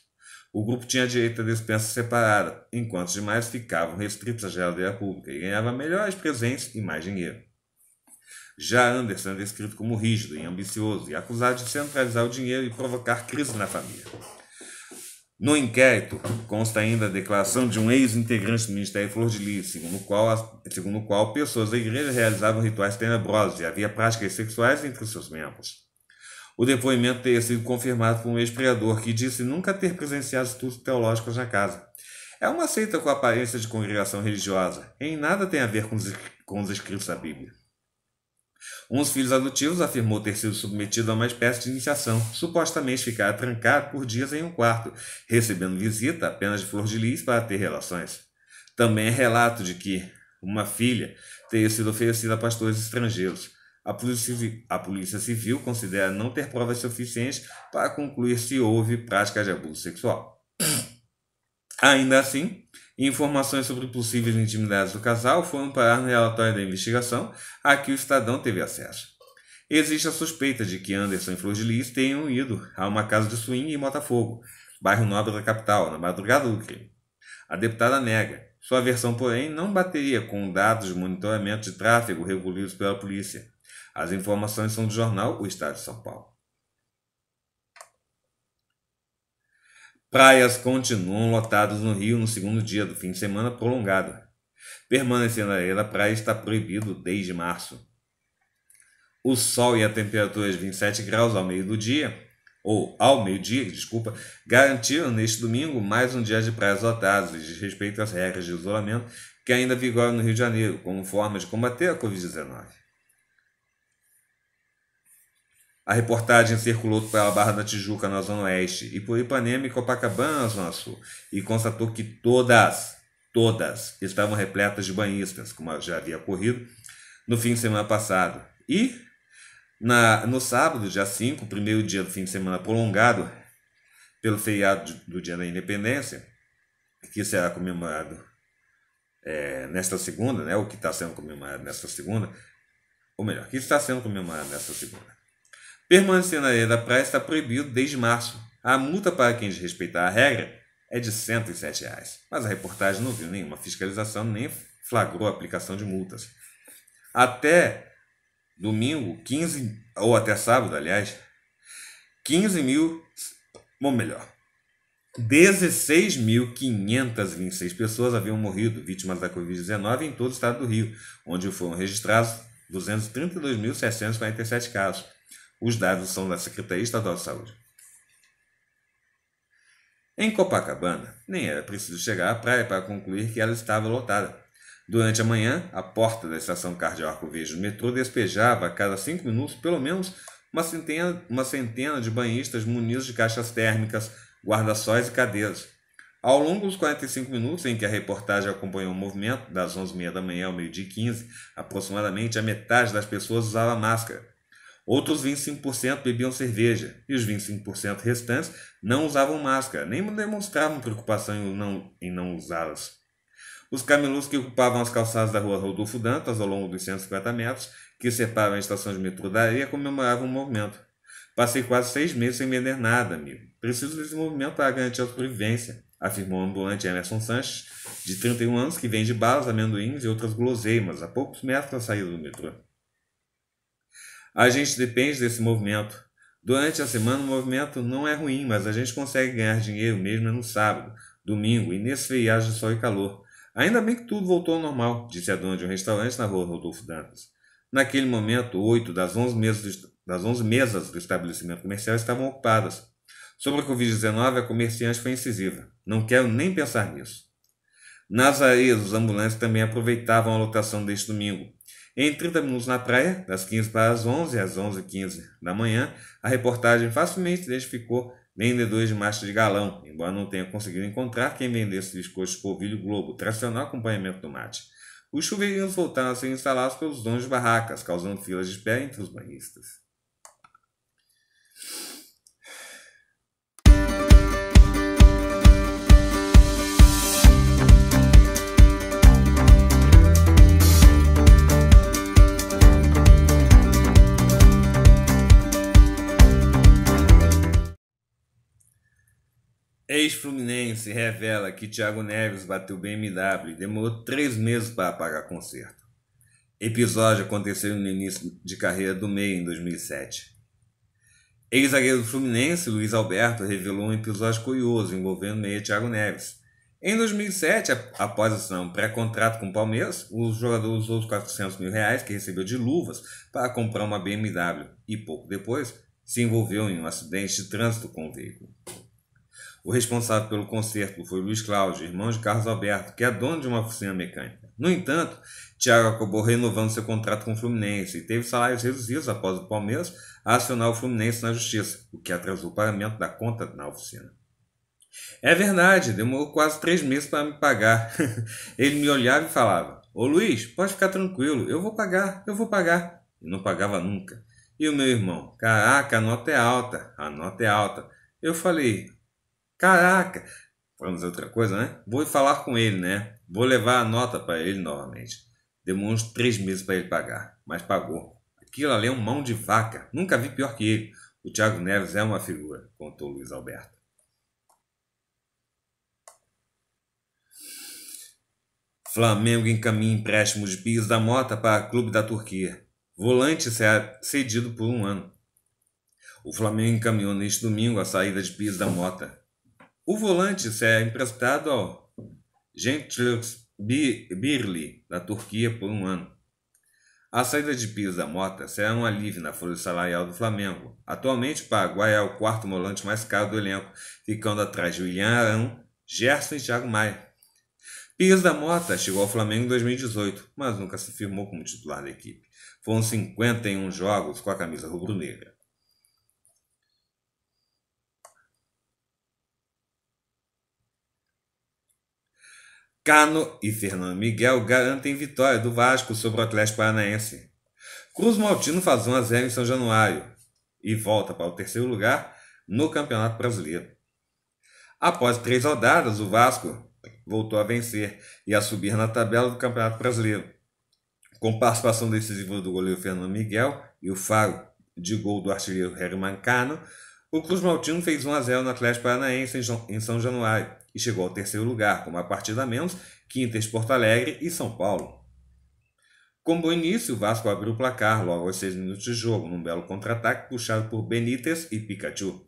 O grupo tinha direito à despensa separada, enquanto os demais ficavam restritos à geladeira pública e ganhava melhores presentes e mais dinheiro. Já Anderson é descrito como rígido e ambicioso e acusado de centralizar o dinheiro e provocar crise na família. No inquérito, consta ainda a declaração de um ex-integrante do Ministério Flor de Lis, segundo o qual, segundo o qual pessoas da igreja realizavam rituais tenebrosos e havia práticas sexuais entre seus membros. O depoimento teria sido confirmado por um ex-pregador que disse nunca ter presenciado estudos teológicos na casa. É uma seita com aparência de congregação religiosa, em nada tem a ver com os, com os escritos da Bíblia. Um dos filhos adotivos afirmou ter sido submetido a uma espécie de iniciação, supostamente ficar trancado por dias em um quarto, recebendo visita apenas de flor de lis para ter relações. Também é relato de que uma filha teria sido oferecida a pastores estrangeiros. A polícia, a polícia Civil considera não ter provas suficientes para concluir se houve prática de abuso sexual. Ainda assim, e informações sobre possíveis intimidades do casal foram parar no relatório da investigação a que o Estadão teve acesso. Existe a suspeita de que Anderson e Flor de Lis tenham ido a uma casa de swing em Botafogo, bairro nobre da capital, na madrugada do crime. A deputada nega. Sua versão, porém, não bateria com dados de monitoramento de tráfego recolhidos pela polícia. As informações são do jornal O Estado de São Paulo. Praias continuam lotadas no Rio no segundo dia do fim de semana prolongado. Permanecer na areia da praia está proibido desde março. O sol e a temperatura de 27 graus ao meio do dia, ou ao meio-dia, desculpa, garantiram neste domingo mais um dia de praias lotadas e respeito às regras de isolamento que ainda vigoram no Rio de Janeiro, como forma de combater a Covid-19. A reportagem circulou pela Barra da Tijuca, na Zona Oeste, e por Ipanema e Copacabana, na Zona Sul, e constatou que todas, todas, estavam repletas de banhistas, como já havia ocorrido no fim de semana passado. E na, no sábado, dia 5, primeiro dia do fim de semana prolongado, pelo feriado do Dia da Independência, que será comemorado é, nesta segunda, né, o que está sendo comemorado nesta segunda, ou melhor, que está sendo comemorado nesta segunda. Permanecer na areia da praia está proibido desde março. A multa para quem desrespeitar a regra é de R$ 107. Reais, mas a reportagem não viu nenhuma fiscalização nem flagrou a aplicação de multas. Até domingo, 15, ou até sábado, aliás, 15 mil, ou melhor, 16.526 pessoas haviam morrido vítimas da Covid-19 em todo o estado do Rio, onde foram registrados 232.747 casos. Os dados são da Secretaria Estadual de Saúde. Em Copacabana, nem era preciso chegar à praia para concluir que ela estava lotada. Durante a manhã, a porta da estação Cardiaco Vejo do metrô despejava a cada cinco minutos pelo menos uma centena, uma centena de banhistas munidos de caixas térmicas, guarda-sóis e cadeiras. Ao longo dos 45 minutos em que a reportagem acompanhou o movimento, das 11h30 da manhã ao meio-dia 15, aproximadamente a metade das pessoas usava máscara. Outros 25% bebiam cerveja e os 25% restantes não usavam máscara, nem demonstravam preocupação em não, em não usá-las. Os camelos que ocupavam as calçadas da rua Rodolfo Dantas, ao longo dos 150 metros, que separam a estação de metrô da areia, comemoravam o movimento. Passei quase seis meses sem vender nada, amigo. Preciso desse movimento para garantir a sobrevivência, afirmou o ambulante Emerson Sanches, de 31 anos, que vende balas, amendoins e outras guloseimas, a poucos metros da saída do metrô. A gente depende desse movimento. Durante a semana o movimento não é ruim, mas a gente consegue ganhar dinheiro mesmo é no sábado, domingo e nesse feriado de sol e calor. Ainda bem que tudo voltou ao normal, disse a dona de um restaurante na rua Rodolfo Dantas. Naquele momento, oito das onze mesas das mesas do estabelecimento comercial estavam ocupadas. Sobre a Covid-19, a comerciante foi incisiva. Não quero nem pensar nisso. Nas areias, os ambulantes também aproveitavam a lotação deste domingo em 30 minutos na praia, das 15 para as 11 às 11h15 da manhã, a reportagem facilmente identificou vendedores de massa de galão, embora não tenha conseguido encontrar quem vendesse biscoitos polvilho globo, tradicional acompanhamento do mate. Os chuveirinhos voltaram a ser instalados pelos donos de barracas, causando filas de espera entre os banhistas. Ex-Fluminense revela que Thiago Neves bateu BMW e demorou três meses para pagar conserto. Episódio aconteceu no início de carreira do meio em 2007. Ex-zagueiro do Fluminense, Luiz Alberto, revelou um episódio curioso envolvendo o meia Thiago Neves. Em 2007, após assinar um pré-contrato com o Palmeiras, o jogador usou os 400 mil reais que recebeu de luvas para comprar uma BMW e, pouco depois, se envolveu em um acidente de trânsito com o veículo. O responsável pelo concerto foi Luiz Cláudio, irmão de Carlos Alberto, que é dono de uma oficina mecânica. No entanto, Thiago acabou renovando seu contrato com o Fluminense e teve salários reduzidos após o Palmeiras acionar o Fluminense na justiça, o que atrasou o pagamento da conta na oficina. É verdade, demorou quase três meses para me pagar. Ele me olhava e falava: Ô Luiz, pode ficar tranquilo, eu vou pagar, eu vou pagar. E não pagava nunca. E o meu irmão: Caraca, a nota é alta, a nota é alta. Eu falei: Caraca! Vamos dizer outra coisa, né? Vou falar com ele, né? Vou levar a nota para ele novamente. Demorou uns três meses para ele pagar, mas pagou. Aquilo ali é um mão de vaca. Nunca vi pior que ele. O Tiago Neves é uma figura, contou Luiz Alberto. Flamengo encaminha empréstimos de Pires da Mota para clube da Turquia. Volante será cedido por um ano. O Flamengo encaminhou neste domingo a saída de Pires da Mota, o volante é emprestado ao Gentilux Birli, da Turquia, por um ano. A saída de Pires da Mota será um alívio na folha salarial do Flamengo. Atualmente, o Paraguai é o quarto volante mais caro do elenco, ficando atrás de William Arão, Gerson e Thiago Maia. Pires da Mota chegou ao Flamengo em 2018, mas nunca se firmou como titular da equipe. Foram 51 jogos com a camisa rubro-negra. Cano e Fernando Miguel garantem vitória do Vasco sobre o Atlético Paranaense. Cruz Maltino faz 1 x 0 em São Januário e volta para o terceiro lugar no Campeonato Brasileiro. Após três rodadas, o Vasco voltou a vencer e a subir na tabela do Campeonato Brasileiro, com participação decisiva do goleiro Fernando Miguel e o faro de gol do artilheiro Herman Cano. O Cruz Maltino fez 1 a 0 no Atlético Paranaense em São Januário e chegou ao terceiro lugar, com uma partida a menos que Inter de Porto Alegre e São Paulo. Com bom início, o Vasco abriu o placar logo aos 6 minutos de jogo, num belo contra-ataque puxado por Benítez e Pikachu.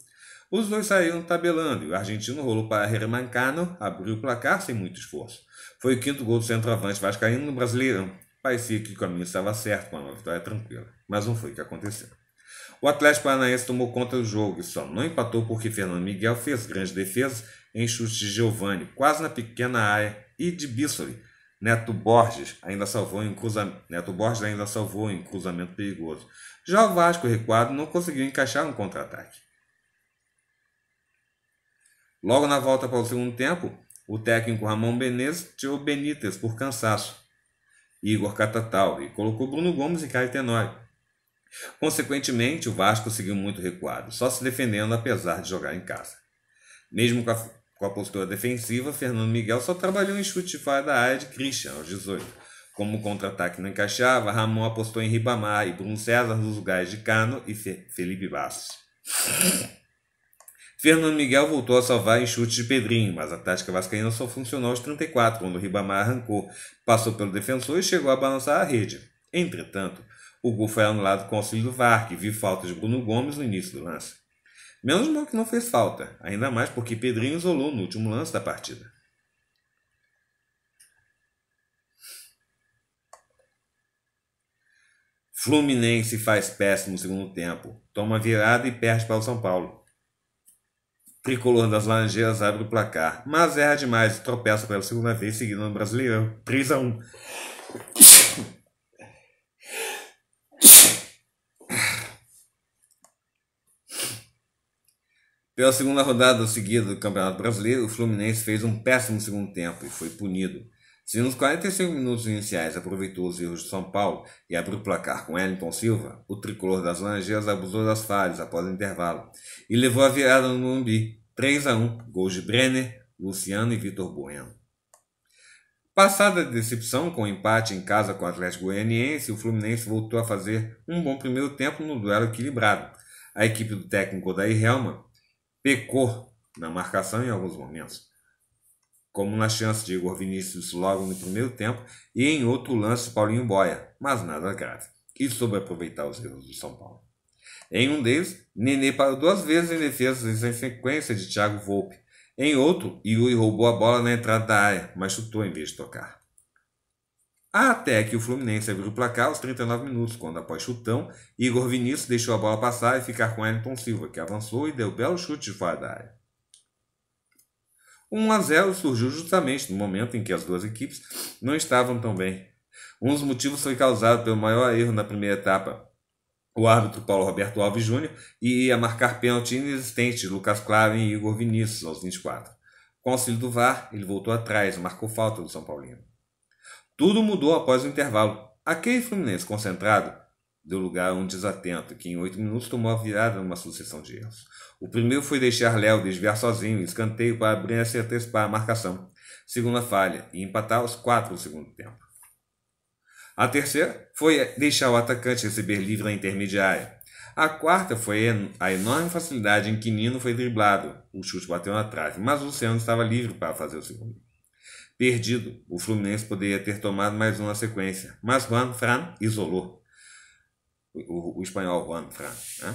Os dois saíram tabelando e o argentino rolou para Hermancano, abriu o placar sem muito esforço. Foi o quinto gol do centroavante vascaíno no Brasileirão. Parecia que o caminho estava certo com uma vitória tranquila, mas não foi o que aconteceu. O Atlético Paranaense tomou conta do jogo e só não empatou porque Fernando Miguel fez grande defesa em chute de Giovani, quase na pequena área, e de Bissoli. Neto Borges ainda salvou em cruzamento, cruzamento perigoso. Já o Vasco recuado não conseguiu encaixar um contra-ataque. Logo na volta para o segundo tempo, o técnico Ramon Benítez tirou Benítez por cansaço. Igor Catatal e colocou Bruno Gomes e Caio Tenório. Consequentemente, o Vasco seguiu muito recuado, só se defendendo apesar de jogar em casa. Mesmo com a, com a postura defensiva, Fernando Miguel só trabalhou em chute de fora da área de Christian aos 18. Como o contra-ataque não encaixava, Ramon apostou em Ribamar e Bruno César nos lugares de Cano e Fe, Felipe Bastos. Fernando Miguel voltou a salvar em chute de Pedrinho, mas a tática vascaína só funcionou aos 34, quando o Ribamar arrancou, passou pelo defensor e chegou a balançar a rede. Entretanto, o gol foi anulado com o auxílio do VAR, que viu falta de Bruno Gomes no início do lance. Menos mal que não fez falta, ainda mais porque Pedrinho isolou no último lance da partida. Fluminense faz péssimo segundo tempo, toma virada e perde para o São Paulo. Tricolor das Laranjeiras abre o placar, mas erra demais e tropeça pela segunda vez seguindo no Brasileirão. 3 a 1. Pela segunda rodada seguida do Campeonato Brasileiro, o Fluminense fez um péssimo segundo tempo e foi punido. Se nos 45 minutos iniciais aproveitou os erros de São Paulo e abriu o placar com Wellington Silva, o tricolor das Laranjeiras abusou das falhas após o intervalo e levou a virada no Morumbi, 3 a 1, gols de Brenner, Luciano e Vitor Bueno. Passada a decepção com o empate em casa com o Atlético Goianiense, o Fluminense voltou a fazer um bom primeiro tempo no duelo equilibrado. A equipe do técnico Odair Helman pecou na marcação em alguns momentos, como na chance de Igor Vinícius logo no primeiro tempo e em outro lance Paulinho Boia, mas nada grave, e soube aproveitar os erros do São Paulo. Em um deles, Nenê parou duas vezes em defesa em sequência de Thiago Volpe. Em outro, Yuri roubou a bola na entrada da área, mas chutou em vez de tocar até que o Fluminense abriu o placar aos 39 minutos, quando, após chutão, Igor Vinícius deixou a bola passar e ficar com Elton Silva, que avançou e deu belo chute de fora da área. 1 a 0 surgiu justamente no momento em que as duas equipes não estavam tão bem. Um dos motivos foi causado pelo maior erro na primeira etapa. O árbitro Paulo Roberto Alves Júnior ia marcar pênalti inexistente de Lucas Claro e Igor Vinícius aos 24. Com o auxílio do VAR, ele voltou atrás e marcou falta do São Paulino. Tudo mudou após o intervalo. Aquele Fluminense concentrado deu lugar a um desatento que em oito minutos tomou a virada numa sucessão de erros. O primeiro foi deixar Léo desviar sozinho escanteio para Brenner para a marcação. Segunda falha e empatar os quatro no segundo tempo. A terceira foi deixar o atacante receber livre na intermediária. A quarta foi a enorme facilidade em que Nino foi driblado. O chute bateu na trave, mas Luciano estava livre para fazer o segundo perdido. O Fluminense poderia ter tomado mais uma sequência, mas Juan Fran isolou o, o, espanhol Juan Fran. Né?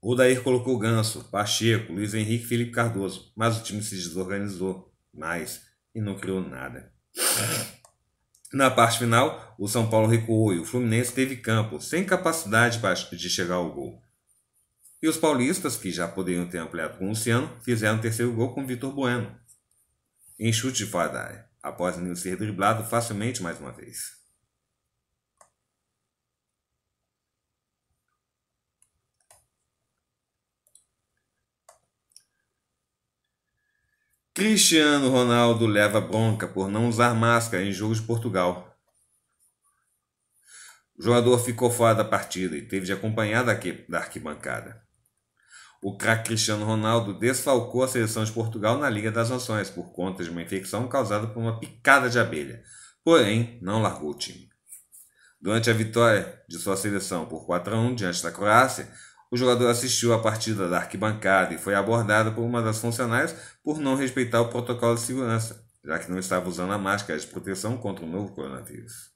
O Dair colocou Ganso, Pacheco, Luiz Henrique e Felipe Cardoso, mas o time se desorganizou mais e não criou nada. Na parte final, o São Paulo recuou e o Fluminense teve campo, sem capacidade de chegar ao gol. E os paulistas, que já poderiam ter ampliado com o Luciano, fizeram o terceiro gol com o Vitor Bueno, em chute de fora da área, após Nil ser driblado facilmente mais uma vez. Cristiano Ronaldo leva bronca por não usar máscara em jogo de Portugal. O jogador ficou fora da partida e teve de acompanhar da arquibancada. O craque Cristiano Ronaldo desfalcou a seleção de Portugal na Liga das Nações por conta de uma infecção causada por uma picada de abelha, porém não largou o time. Durante a vitória de sua seleção por 4 a 1 diante da Croácia, o jogador assistiu à partida da arquibancada e foi abordado por uma das funcionárias por não respeitar o protocolo de segurança, já que não estava usando a máscara de proteção contra o novo coronavírus.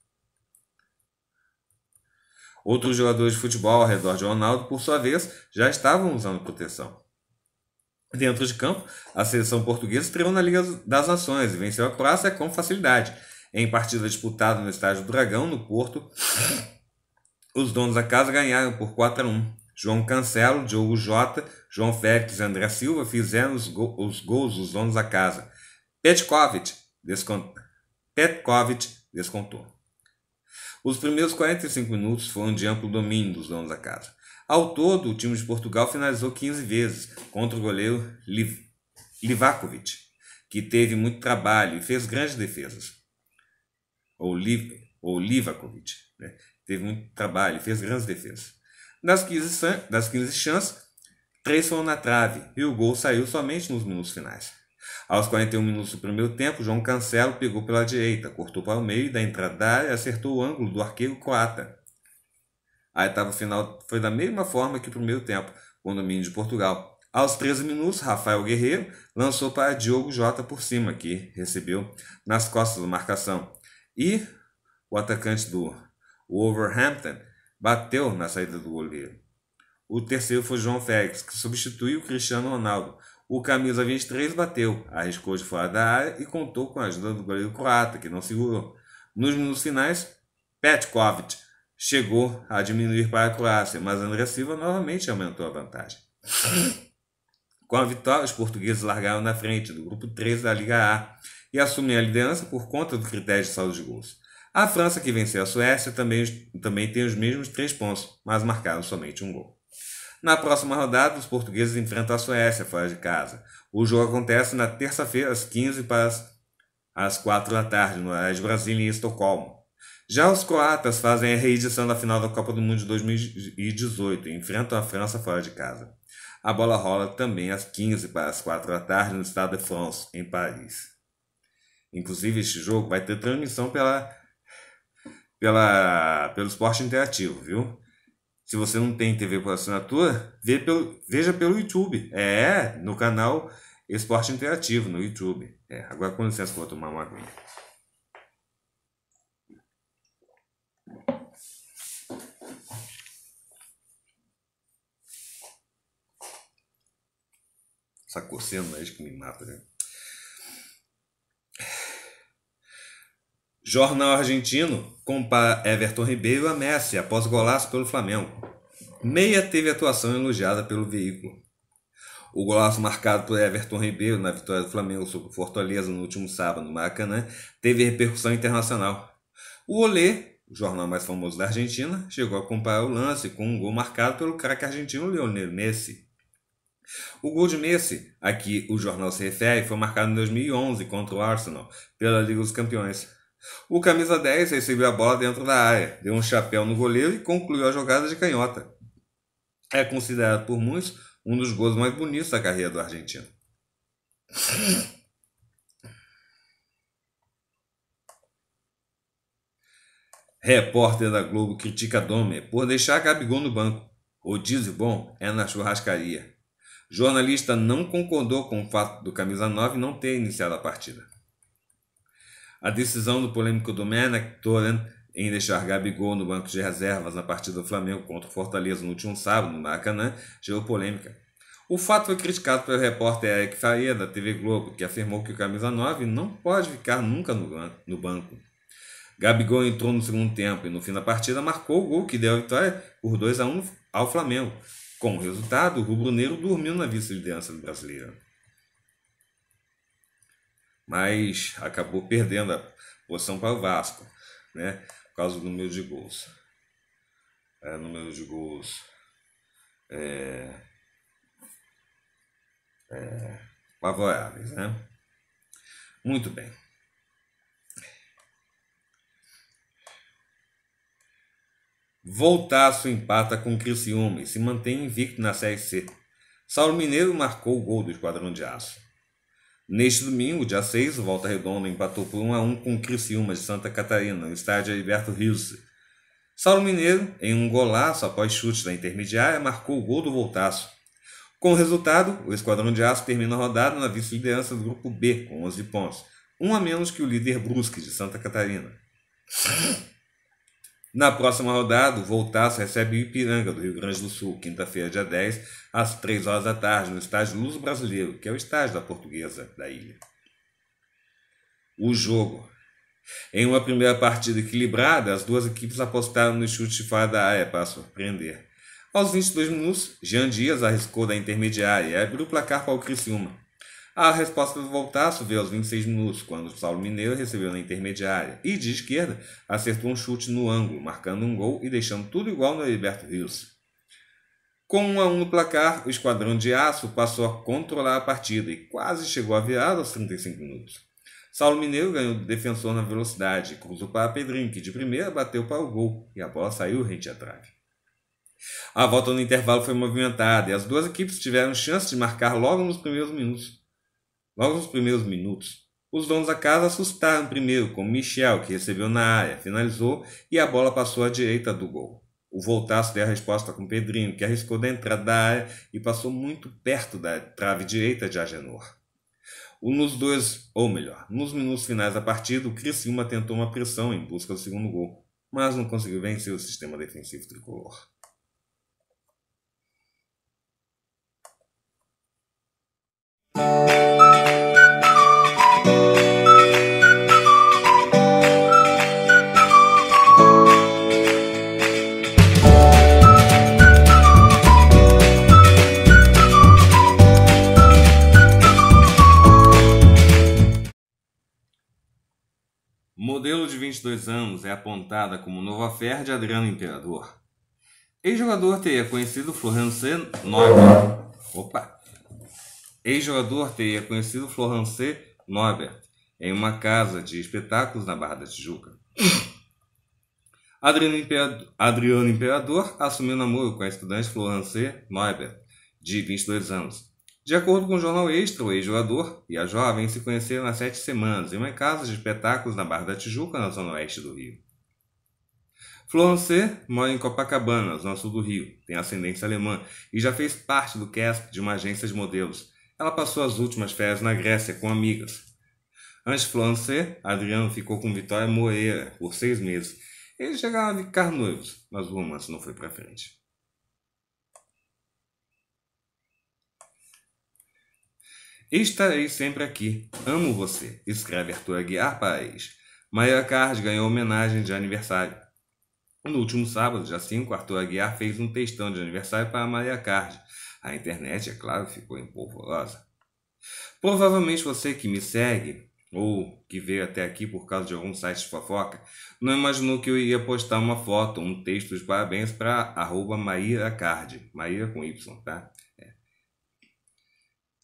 Outros jogadores de futebol ao redor de Ronaldo, por sua vez, já estavam usando proteção. Dentro de campo, a seleção portuguesa estreou na Liga das Nações e venceu a Croácia com facilidade. Em partida disputada no estádio Dragão, no Porto, os donos da casa ganharam por 4 a 1. João Cancelo, Diogo Jota, João Félix e André Silva fizeram os, go os gols dos donos da casa. Petkovic, descont Petkovic descontou. Os primeiros 45 minutos foram de amplo domínio dos donos da casa. Ao todo, o time de Portugal finalizou 15 vezes contra o goleiro Liv Livakovic, que teve muito trabalho e fez grandes defesas. Ou, Liv ou Livakovic, né? teve muito trabalho e fez grandes defesas. Das 15, das 15 chances, três foram na trave e o gol saiu somente nos minutos finais. Aos 41 minutos do primeiro tempo, João Cancelo pegou pela direita, cortou para o meio da entrada da área e acertou o ângulo do arqueiro Coata. A etapa final foi da mesma forma que o primeiro tempo, com o domínio de Portugal. Aos 13 minutos, Rafael Guerreiro lançou para Diogo Jota por cima, que recebeu nas costas da marcação. E o atacante do Wolverhampton bateu na saída do goleiro. O terceiro foi João Félix, que substituiu o Cristiano Ronaldo, o camisa 23 bateu, arriscou de fora da área e contou com a ajuda do goleiro croata, que não segurou. Nos minutos finais, Petkovic chegou a diminuir para a Croácia, mas André Silva novamente aumentou a vantagem. Com a vitória, os portugueses largaram na frente do grupo 3 da Liga A e assumem a liderança por conta do critério de saldo de gols. A França, que venceu a Suécia, também, também tem os mesmos três pontos, mas marcaram somente um gol. Na próxima rodada, os portugueses enfrentam a Suécia fora de casa. O jogo acontece na terça-feira, às 15 para as, às 4 da tarde, no horário de Brasília, em Estocolmo. Já os croatas fazem a reedição da final da Copa do Mundo de 2018 e enfrentam a França fora de casa. A bola rola também às 15 para as 4 da tarde no Stade de France, em Paris. Inclusive, este jogo vai ter transmissão pela, pela, pelo esporte interativo, viu? Se você não tem TV por assinatura, pelo, veja pelo YouTube. É, no canal Esporte Interativo, no YouTube. É, agora com licença que eu vou tomar uma aguinha. Essa coceira aí nariz é que me mata, né? Jornal argentino compara Everton Ribeiro a Messi após golaço pelo Flamengo. Meia teve atuação elogiada pelo veículo. O golaço marcado por Everton Ribeiro na vitória do Flamengo sobre o Fortaleza no último sábado no Maracanã teve repercussão internacional. O Olé, o jornal mais famoso da Argentina, chegou a comparar o lance com um gol marcado pelo craque argentino Lionel Messi. O gol de Messi, a que o jornal se refere, foi marcado em 2011 contra o Arsenal pela Liga dos Campeões. O camisa 10 recebeu a bola dentro da área, deu um chapéu no goleiro e concluiu a jogada de canhota. É considerado por muitos um dos gols mais bonitos da carreira do argentino. Repórter da Globo critica Domer por deixar Gabigol no banco. Rodízio bom é na churrascaria. Jornalista não concordou com o fato do camisa 9 não ter iniciado a partida. A decisão do polêmico Domenech Toran em deixar Gabigol no banco de reservas na partida do Flamengo contra o Fortaleza no último sábado, no Maracanã, gerou polêmica. O fato foi criticado pelo repórter Eric Faria, da TV Globo, que afirmou que o camisa 9 não pode ficar nunca no banco. Gabigol entrou no segundo tempo e no fim da partida marcou o gol que deu a vitória por 2 a 1 ao Flamengo. Com o resultado, o rubro-negro dormiu na vice-liderança brasileira mas acabou perdendo a posição para o Vasco, né? Por causa do número de gols. É, número de gols. É, é, favoráveis, né? Muito bem. Voltaço empata com Criciúma e se mantém invicto na Série C. Saulo Mineiro marcou o gol do Esquadrão de Aço. Neste domingo, dia 6, o Volta Redonda empatou por 1 a 1 com o Criciúma de Santa Catarina, no estádio Alberto Rios. Saulo Mineiro, em um golaço após chute da intermediária, marcou o gol do voltaço. Com o resultado, o Esquadrão de Aço termina a rodada na vice-liderança do Grupo B, com 11 pontos, um a menos que o líder Brusque de Santa Catarina. Na próxima rodada, o Voltaço recebe o Ipiranga, do Rio Grande do Sul, quinta-feira, dia 10, às 3 horas da tarde, no estádio Luz Brasileiro, que é o estádio da portuguesa da ilha. O jogo. Em uma primeira partida equilibrada, as duas equipes apostaram no chute fora da área para surpreender. Aos 22 minutos, Jean Dias arriscou da intermediária e abriu o placar para o Criciúma. A resposta do Voltaço veio aos 26 minutos, quando o Saulo Mineiro recebeu na intermediária e, de esquerda, acertou um chute no ângulo, marcando um gol e deixando tudo igual no Heriberto Rios. Com 1 um a 1 um no placar, o Esquadrão de Aço passou a controlar a partida e quase chegou à virada aos 35 minutos. Saulo Mineiro ganhou do defensor na velocidade, cruzou para Pedrinho, que de primeira bateu para o gol e a bola saiu rente à trave. A volta no intervalo foi movimentada e as duas equipes tiveram chance de marcar logo nos primeiros minutos. Logo nos primeiros minutos, os donos da casa assustaram primeiro com Michel, que recebeu na área, finalizou e a bola passou à direita do gol. O voltaço deu a resposta com Pedrinho, que arriscou da entrada da área e passou muito perto da trave direita de Agenor. Nos dois, ou melhor, nos minutos finais da partida, o Criciúma tentou uma pressão em busca do segundo gol, mas não conseguiu vencer o sistema defensivo tricolor. modelo de 22 anos é apontada como nova fé de Adriano Imperador. Ex-jogador teria conhecido Florence Norbert. Opa! Ex-jogador teria conhecido Florence Norbert em uma casa de espetáculos na Barra da Tijuca. Adriano Imperador, Adriano Imperador assumiu namoro com a estudante Florence Neubert, de 22 anos, de acordo com o jornal Extra, o ex-jogador e a jovem se conheceram há sete semanas em uma casa de espetáculos na Barra da Tijuca, na zona oeste do Rio. Florence mora em Copacabana, zona sul do Rio, tem ascendência alemã e já fez parte do CASP de uma agência de modelos. Ela passou as últimas férias na Grécia com amigas. Antes de Florence, Adriano ficou com Vitória Moreira por seis meses. Eles chegaram a ficar noivos, mas o romance não foi para frente. Estarei sempre aqui. Amo você, escreve Arthur Aguiar Paz. Maria Card ganhou homenagem de aniversário. No último sábado, já 5, Arthur Aguiar fez um textão de aniversário para Maria Card. A internet, é claro, ficou empolvorosa. Provavelmente você que me segue ou que veio até aqui por causa de algum site de fofoca, não imaginou que eu iria postar uma foto, um texto de parabéns para arroba Maíra Card, Maíra com Y, tá?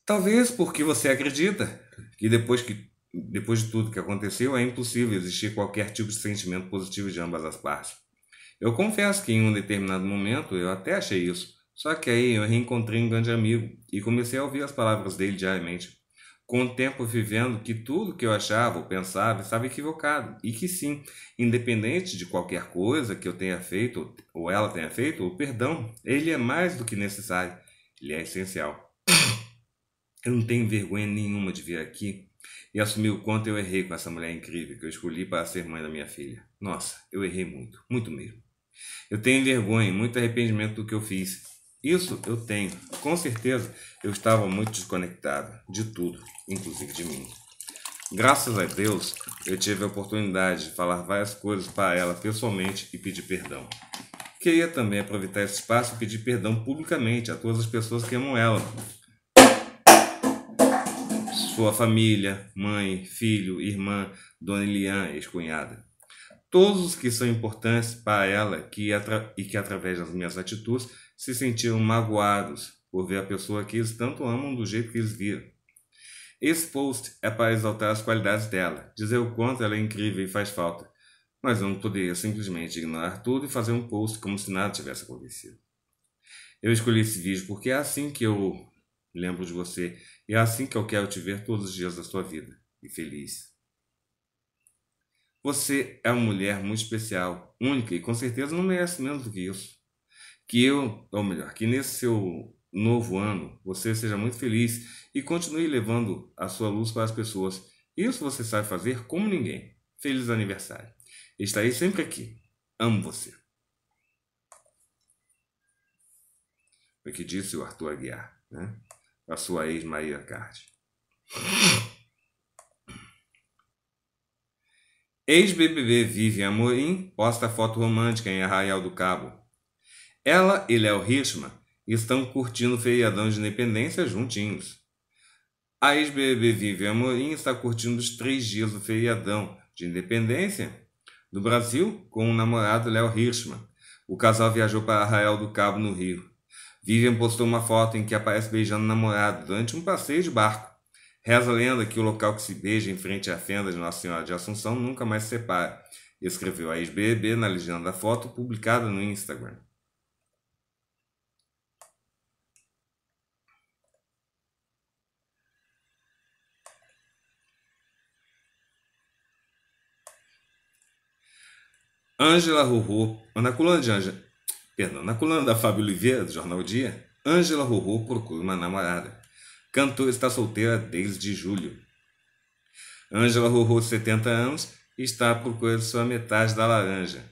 Talvez porque você acredita que depois que depois de tudo que aconteceu, é impossível existir qualquer tipo de sentimento positivo de ambas as partes. Eu confesso que em um determinado momento eu até achei isso, só que aí eu reencontrei um grande amigo e comecei a ouvir as palavras dele diariamente. Com o tempo vivendo que tudo que eu achava ou pensava estava equivocado e que sim, independente de qualquer coisa que eu tenha feito ou ela tenha feito, o perdão, ele é mais do que necessário, ele é essencial. Eu não tenho vergonha nenhuma de vir aqui e assumir o quanto eu errei com essa mulher incrível que eu escolhi para ser mãe da minha filha. Nossa, eu errei muito, muito mesmo. Eu tenho vergonha e muito arrependimento do que eu fiz. Isso eu tenho. Com certeza eu estava muito desconectado de tudo, inclusive de mim. Graças a Deus, eu tive a oportunidade de falar várias coisas para ela pessoalmente e pedir perdão. Queria também aproveitar esse espaço e pedir perdão publicamente a todas as pessoas que amam ela, sua família, mãe, filho, irmã, Dona Elian, ex-cunhada. Todos os que são importantes para ela que e que, através das minhas atitudes, se sentiram magoados por ver a pessoa que eles tanto amam do jeito que eles viram. Esse post é para exaltar as qualidades dela, dizer o quanto ela é incrível e faz falta, mas eu não poderia simplesmente ignorar tudo e fazer um post como se nada tivesse acontecido. Eu escolhi esse vídeo porque é assim que eu lembro de você é assim que eu quero te ver todos os dias da sua vida, e feliz. Você é uma mulher muito especial, única e com certeza não merece menos do que isso. Que eu, ou melhor, que nesse seu novo ano você seja muito feliz e continue levando a sua luz para as pessoas. Isso você sabe fazer como ninguém. Feliz aniversário. Estarei sempre aqui. Amo você. Foi o que disse o Arthur Aguiar, né? a sua ex Maria Card. Ex-BBB Vivian Amorim posta foto romântica em Arraial do Cabo. Ela é e Léo Richman estão curtindo o feriadão de independência juntinhos. A ex-BBB Vivian Amorim está curtindo os três dias do feriadão de independência do Brasil com o namorado Léo Richman. O casal viajou para Arraial do Cabo, no Rio. Vivian postou uma foto em que aparece beijando o namorado durante um passeio de barco. Reza a lenda que o local que se beija em frente à fenda de Nossa Senhora de Assunção nunca mais se separa, escreveu a ex-BBB na legenda da foto publicada no Instagram. Ângela Ruru, na coluna de Ângela, Perdão, na coluna da Fábio Oliveira, do Jornal Dia, Ângela Rorô procura uma namorada. Cantora está solteira desde julho. Ângela Rorô, de 70 anos, está por procura de sua metade da laranja.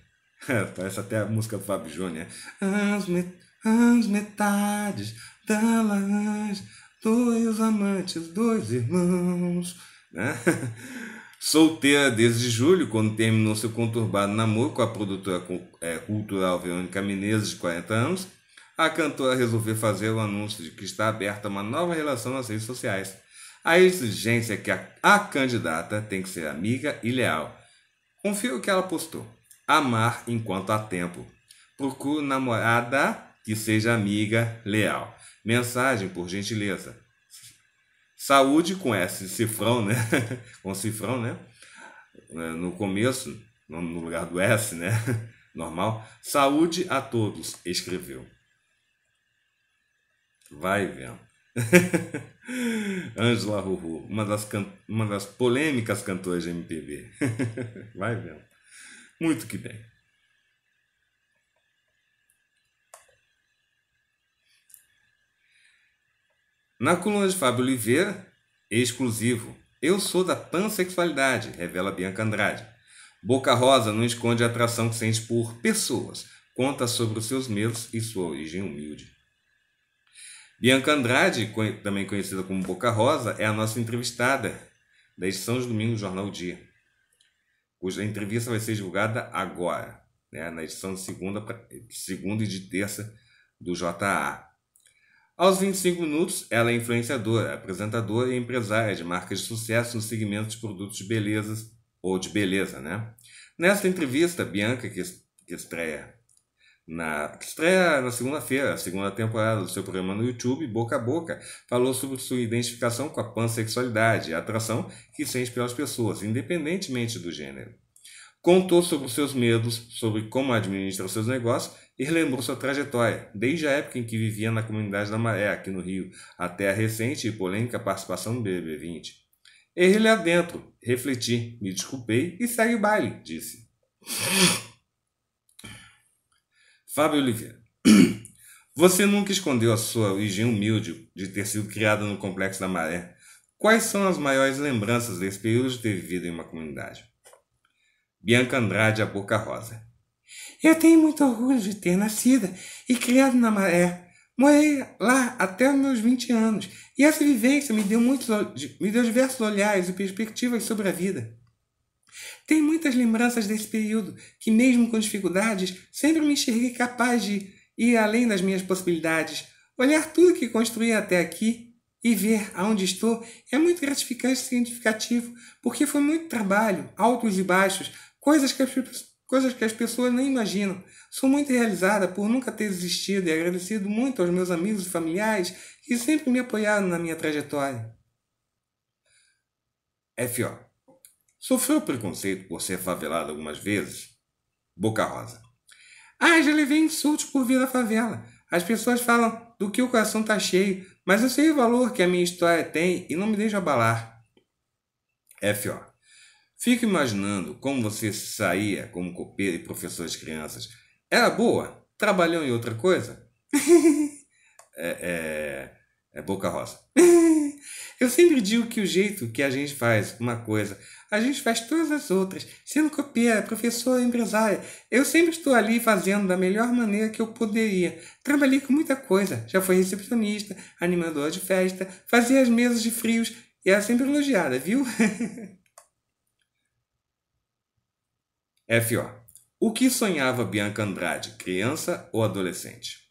Parece até a música do Fábio Júnior. Né? As, met as metades da laranja, dois amantes, dois irmãos. Né? Solteira desde julho, quando terminou seu conturbado namoro com a produtora é, cultural Verônica Menezes, de 40 anos, a cantora resolveu fazer o anúncio de que está aberta uma nova relação nas redes sociais. A exigência é que a, a candidata tem que ser amiga e leal. Confio o que ela postou. Amar enquanto há tempo. Procuro namorada que seja amiga, leal. Mensagem, por gentileza. Saúde com S, cifrão, né? com cifrão, né? É, no começo, no lugar do S, né? Normal. Saúde a todos, escreveu. Vai vendo. Ângela Ruhu, uma das, can... uma das polêmicas cantoras de MPB. Vai vendo. Muito que bem. Na coluna de Fábio Oliveira, exclusivo. Eu sou da pansexualidade, revela Bianca Andrade. Boca Rosa não esconde a atração que sente por pessoas, conta sobre os seus medos e sua origem humilde. Bianca Andrade, também conhecida como Boca Rosa, é a nossa entrevistada da edição de domingo do Jornal Dia, cuja entrevista vai ser divulgada agora, né, na edição de segunda, segunda e de terça do JA. Aos 25 minutos, ela é influenciadora, apresentadora e empresária de marcas de sucesso no segmento de produtos de beleza ou de beleza, né? Nesta entrevista, Bianca, que, que estreia na que estreia na segunda-feira, a segunda temporada do seu programa no YouTube, Boca a Boca, falou sobre sua identificação com a pansexualidade, a atração que sente pelas pessoas, independentemente do gênero. Contou sobre os seus medos, sobre como administra os seus negócios e relembrou sua trajetória, desde a época em que vivia na comunidade da Maré, aqui no Rio, até a recente e polêmica participação no BB20. Errei lá dentro, refleti, me desculpei e segue o baile, disse. Fábio Oliveira. Você nunca escondeu a sua origem humilde de ter sido criado no Complexo da Maré. Quais são as maiores lembranças desse período de ter vivido em uma comunidade? Bianca Andrade, a Boca Rosa. Eu tenho muito orgulho de ter nascido e criado na maré. Morei lá até os meus 20 anos e essa vivência me deu, muitos, me deu diversos olhares e perspectivas sobre a vida. Tenho muitas lembranças desse período que, mesmo com dificuldades, sempre me enxerguei capaz de ir além das minhas possibilidades, olhar tudo que construí até aqui e ver aonde estou é muito gratificante e significativo, porque foi muito trabalho, altos e baixos, coisas que as, coisas que as pessoas nem imaginam. Sou muito realizada por nunca ter existido e agradecido muito aos meus amigos e familiares que sempre me apoiaram na minha trajetória. F.O. Sofreu preconceito por ser favelado algumas vezes? Boca Rosa. Ah, já levei insultos por vir da favela. As pessoas falam do que o coração tá cheio, mas eu sei o valor que a minha história tem e não me deixo abalar. F.O. Fico imaginando como você saía como copeiro e professor de crianças. Era boa? Trabalhou em outra coisa? é, é, é boca rosa. Eu sempre digo que o jeito que a gente faz uma coisa, a gente faz todas as outras. Sendo copeira, professora, empresária, eu sempre estou ali fazendo da melhor maneira que eu poderia. Trabalhei com muita coisa. Já fui recepcionista, animador de festa, fazia as mesas de frios e era sempre elogiada, viu? F.O. O que sonhava Bianca Andrade, criança ou adolescente?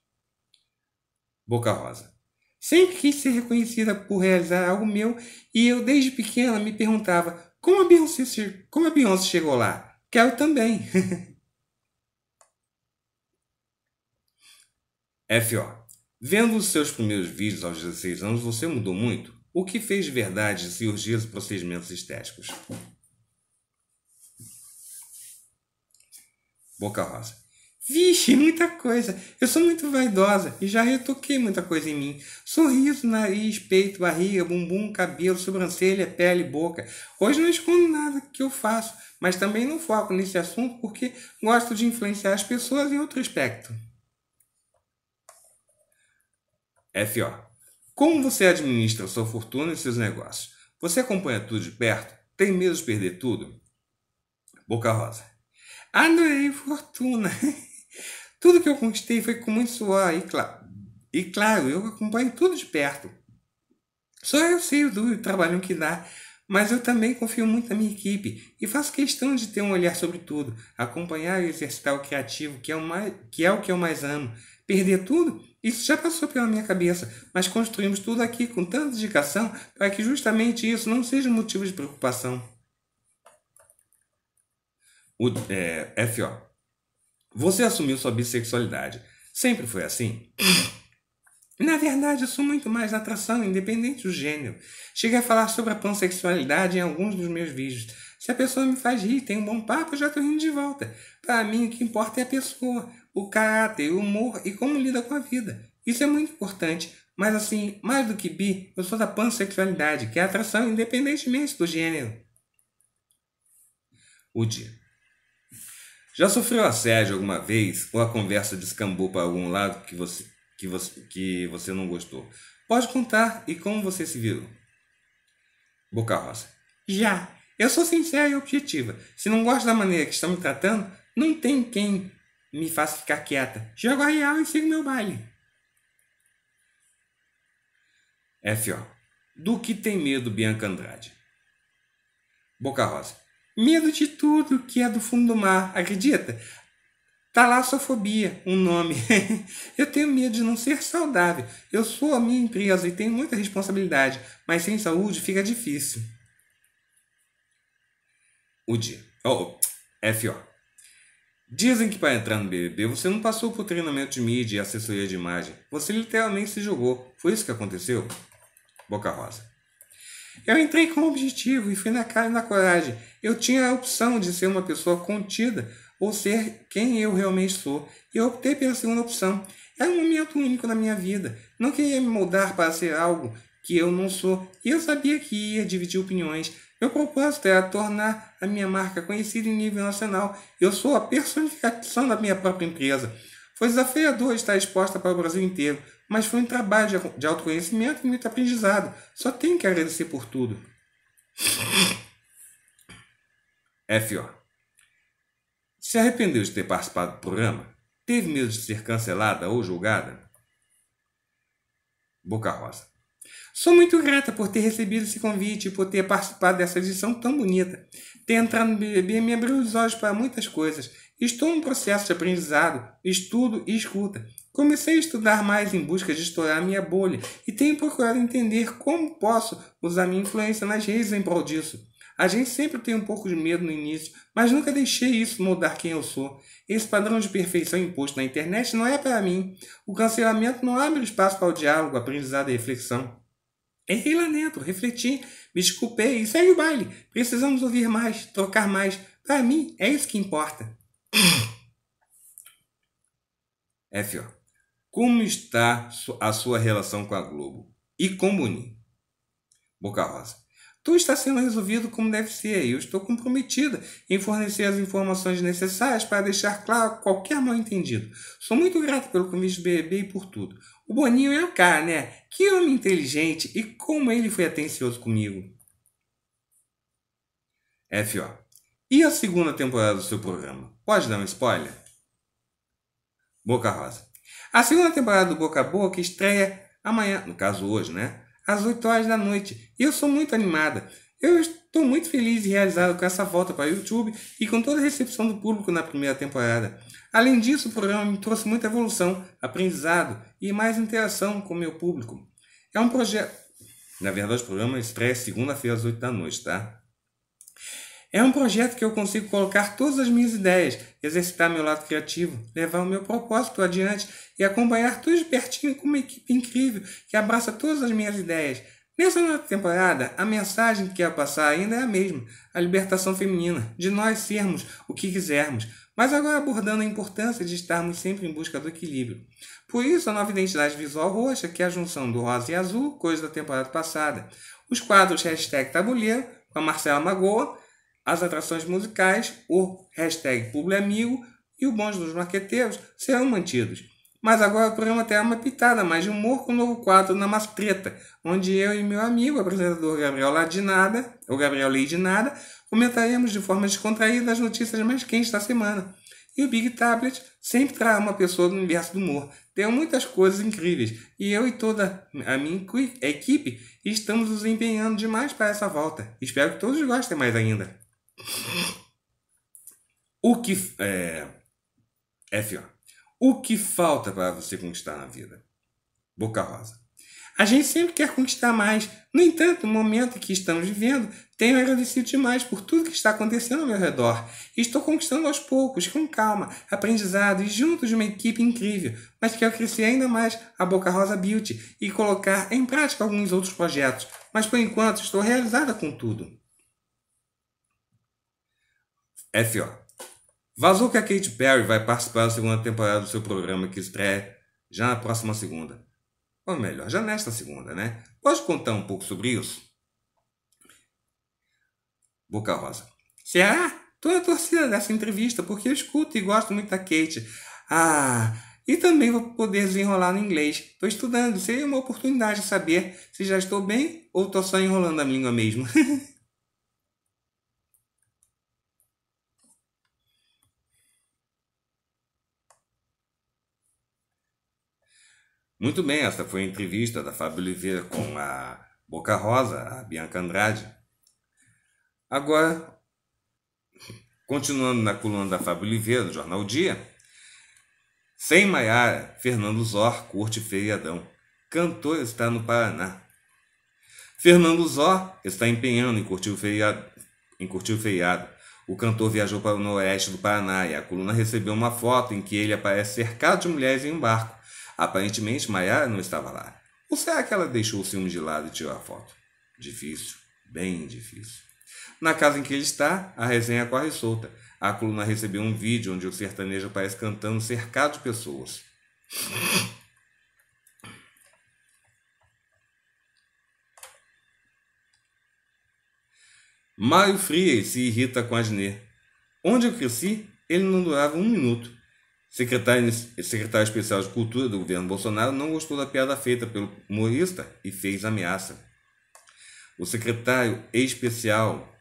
Boca Rosa. Sempre quis ser reconhecida por realizar algo meu e eu, desde pequena, me perguntava como a Beyoncé, como a Beyoncé chegou lá. Quero também. F.O. Vendo os seus primeiros vídeos aos 16 anos, você mudou muito? O que fez de verdade cirurgias e procedimentos estéticos? Boca Rosa. Vixe, muita coisa. Eu sou muito vaidosa e já retoquei muita coisa em mim. Sorriso, nariz, peito, barriga, bumbum, cabelo, sobrancelha, pele, boca. Hoje não escondo nada que eu faço, mas também não foco nesse assunto porque gosto de influenciar as pessoas em outro aspecto. F.O. Como você administra sua fortuna e seus negócios? Você acompanha tudo de perto? Tem medo de perder tudo? Boca Rosa. Adorei ah, é Fortuna. Tudo que eu conquistei foi com muito suor e, e claro, eu acompanho tudo de perto. Só eu sei o duro trabalho que dá, mas eu também confio muito na minha equipe e faço questão de ter um olhar sobre tudo, acompanhar e exercitar o criativo, que é o, mais, que é o que eu mais amo. Perder tudo? Isso já passou pela minha cabeça, mas construímos tudo aqui com tanta dedicação para que justamente isso não seja motivo de preocupação. O, é, F.O. Você assumiu sua bissexualidade. Sempre foi assim? Na verdade, eu sou muito mais atração, independente do gênero. Cheguei a falar sobre a pansexualidade em alguns dos meus vídeos. Se a pessoa me faz rir, tem um bom papo, eu já tô rindo de volta. Para mim, o que importa é a pessoa, o caráter, o humor e como lida com a vida. Isso é muito importante, mas assim, mais do que bi, eu sou da pansexualidade, que é atração independentemente do gênero. O dia. Já sofreu assédio alguma vez ou a conversa descambou para algum lado que você, que você, que você não gostou? Pode contar e como você se virou? Boca Rosa. Já. Eu sou sincera e objetiva. Se não gosto da maneira que estão me tratando, não tem quem me faça ficar quieta. Jogo a real e sigo meu baile. F.O. Do que tem medo Bianca Andrade? Boca Rosa. Medo de tudo que é do fundo do mar, acredita? Talassofobia, tá um nome. eu tenho medo de não ser saudável. Eu sou a minha empresa e tenho muita responsabilidade, mas sem saúde fica difícil. O dia. Oh, oh. F.O. Dizem que para entrar no BBB você não passou por treinamento de mídia e assessoria de imagem. Você literalmente se jogou. Foi isso que aconteceu? Boca Rosa. Eu entrei com um objetivo e fui na cara e na coragem. Eu tinha a opção de ser uma pessoa contida ou ser quem eu realmente sou. E eu optei pela segunda opção. Era um momento único na minha vida. Não queria me moldar para ser algo que eu não sou. E eu sabia que ia dividir opiniões. Meu propósito era tornar a minha marca conhecida em nível nacional. Eu sou a personificação da minha própria empresa. Foi desafiador estar exposta para o Brasil inteiro mas foi um trabalho de autoconhecimento e muito aprendizado. Só tenho que agradecer por tudo. F.O. Se arrependeu de ter participado do programa? Teve medo de ser cancelada ou julgada? Boca Rosa. Sou muito grata por ter recebido esse convite e por ter participado dessa edição tão bonita. Ter entrado no BBB me abriu os olhos para muitas coisas Estou em um processo de aprendizado, estudo e escuta. Comecei a estudar mais em busca de estourar minha bolha e tenho procurado entender como posso usar minha influência nas redes em prol disso. A gente sempre tem um pouco de medo no início, mas nunca deixei isso mudar quem eu sou. Esse padrão de perfeição imposto na internet não é para mim. O cancelamento não abre espaço para o diálogo, aprendizado e reflexão. Errei lá dentro, refleti, me desculpei e segue o baile. Precisamos ouvir mais, trocar mais. Para mim, é isso que importa. É, F, ó. Como está a sua relação com a Globo e com Boninho? Boca Rosa. Tudo está sendo resolvido como deve ser eu estou comprometida em fornecer as informações necessárias para deixar claro qualquer mal-entendido. Sou muito grata pelo convite do BBB e por tudo. O Boninho é o cara, né? Que homem inteligente e como ele foi atencioso comigo. É, F.O. E a segunda temporada do seu programa? Pode dar um spoiler? Boca Rosa. A segunda temporada do Boca a Boca estreia amanhã, no caso hoje, né? Às 8 horas da noite. E eu sou muito animada. Eu estou muito feliz e realizado com essa volta para o YouTube e com toda a recepção do público na primeira temporada. Além disso, o programa me trouxe muita evolução, aprendizado e mais interação com o meu público. É um projeto. Na verdade, o programa estreia segunda-feira às 8 da noite, tá? É um projeto que eu consigo colocar todas as minhas ideias, exercitar meu lado criativo, levar o meu propósito adiante e acompanhar tudo de pertinho com uma equipe incrível que abraça todas as minhas ideias. Nessa nova temporada, a mensagem que quero passar ainda é a mesma: a libertação feminina, de nós sermos o que quisermos, mas agora abordando a importância de estarmos sempre em busca do equilíbrio. Por isso, a nova identidade visual roxa, que é a junção do rosa e azul, coisa da temporada passada. Os quadros hashtag tabuleiro, com a Marcela Magoa, as atrações musicais, o hashtag Publiamigo e o bons dos marqueteiros serão mantidos. Mas agora o programa terá uma pitada mais de humor com o um novo quadro na Mastreta, onde eu e meu amigo, apresentador Gabriel Ladinada, o Gabriel Leidinada, comentaremos de forma descontraída as notícias mais quentes da semana. E o Big Tablet sempre trará uma pessoa do universo do humor. Tem muitas coisas incríveis, e eu e toda a minha equipe estamos nos empenhando demais para essa volta. Espero que todos gostem mais ainda. O que. É, F. É assim, o que falta para você conquistar na vida? Boca Rosa. A gente sempre quer conquistar mais. No entanto, no momento que estamos vivendo, tenho agradecido demais por tudo que está acontecendo ao meu redor. Estou conquistando aos poucos, com calma, aprendizado e junto de uma equipe incrível. Mas quero crescer ainda mais a Boca Rosa Beauty e colocar em prática alguns outros projetos. Mas por enquanto estou realizada com tudo. FO. É assim, Vazou que a Katy Perry vai participar da segunda temporada do seu programa que estreia já na próxima segunda. Ou melhor, já nesta segunda, né? Pode contar um pouco sobre isso? Boca Rosa. Será? Tô na torcida dessa entrevista porque eu escuto e gosto muito da Kate. Ah, e também vou poder desenrolar no inglês. Estou estudando, seria uma oportunidade de saber se já estou bem ou estou só enrolando a língua mesmo. Muito bem, esta foi a entrevista da Fábio Oliveira com a Boca Rosa, a Bianca Andrade. Agora, continuando na coluna da Fábio Oliveira, do Jornal Dia, sem Maiara, Fernando Zor curte feriadão. Cantor está no Paraná. Fernando Zor está empenhando em curtir o feriado. Em curtir o feriado. O cantor viajou para o noroeste do Paraná e a coluna recebeu uma foto em que ele aparece cercado de mulheres em um barco Aparentemente, Maiara não estava lá. Ou será é que ela deixou o ciúme de lado e tirou a foto? Difícil, bem difícil. Na casa em que ele está, a resenha corre solta. A coluna recebeu um vídeo onde o sertanejo aparece cantando cercado de pessoas. Mário Frias se irrita com Adnet. Onde eu cresci, ele não durava um minuto secretário especial de Cultura do governo Bolsonaro não gostou da piada feita pelo humorista e fez ameaça. O secretário especial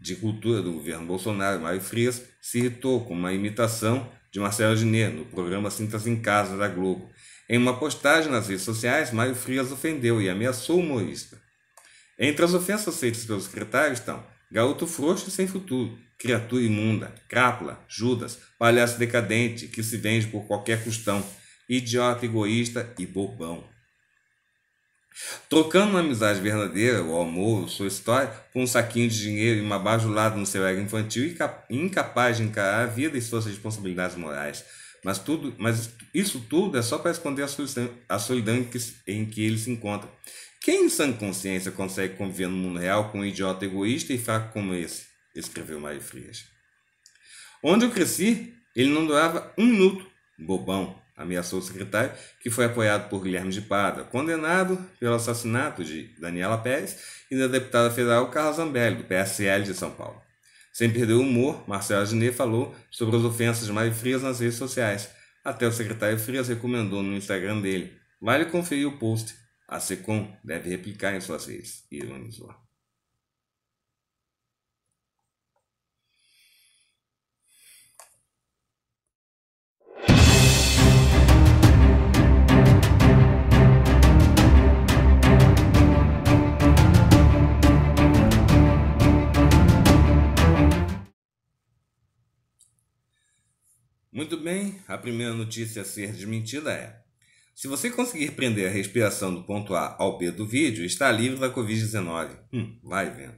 de Cultura do governo Bolsonaro, Mário Frias, se irritou com uma imitação de Marcelo Diné no programa Sintas em Casa da Globo. Em uma postagem nas redes sociais, Mário Frias ofendeu e ameaçou o humorista. Entre as ofensas feitas pelo secretário estão Garoto frouxo e sem futuro, criatura imunda, crápula, Judas, palhaço decadente que se vende por qualquer custão, idiota, egoísta e bobão. Trocando uma amizade verdadeira, o amor, sua história, por um saquinho de dinheiro e uma bajulada no seu ego infantil, e incapaz de encarar a vida e suas responsabilidades morais. Mas, tudo, mas isso tudo é só para esconder a solidão, a solidão em, que, em que ele se encontra. Quem em sã consciência consegue conviver no mundo real com um idiota egoísta e fraco como esse? Escreveu Mário Frias. Onde eu cresci, ele não durava um minuto. Bobão, ameaçou o secretário, que foi apoiado por Guilherme de Pada, condenado pelo assassinato de Daniela Pérez e da deputada federal Carla Zambelli, do PSL de São Paulo. Sem perder o humor, Marcelo Adnet falou sobre as ofensas de Mário Frias nas redes sociais. Até o secretário Frias recomendou no Instagram dele. Vale conferir o post a SECOM deve replicar em suas redes, ironizou. Muito bem, a primeira notícia a ser desmentida é: se você conseguir prender a respiração do ponto A ao B do vídeo, está livre da Covid-19. Hum, vai vendo.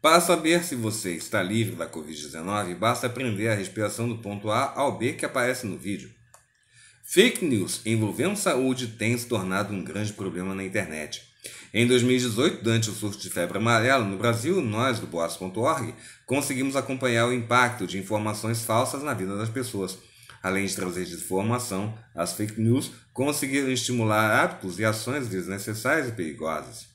Para saber se você está livre da Covid-19, basta prender a respiração do ponto A ao B que aparece no vídeo. Fake news envolvendo saúde tem se tornado um grande problema na internet. Em 2018, durante o surto de febre amarela no Brasil, nós do Boas.org conseguimos acompanhar o impacto de informações falsas na vida das pessoas. Além de trazer desinformação, as fake news conseguiram estimular hábitos e ações desnecessárias e perigosas.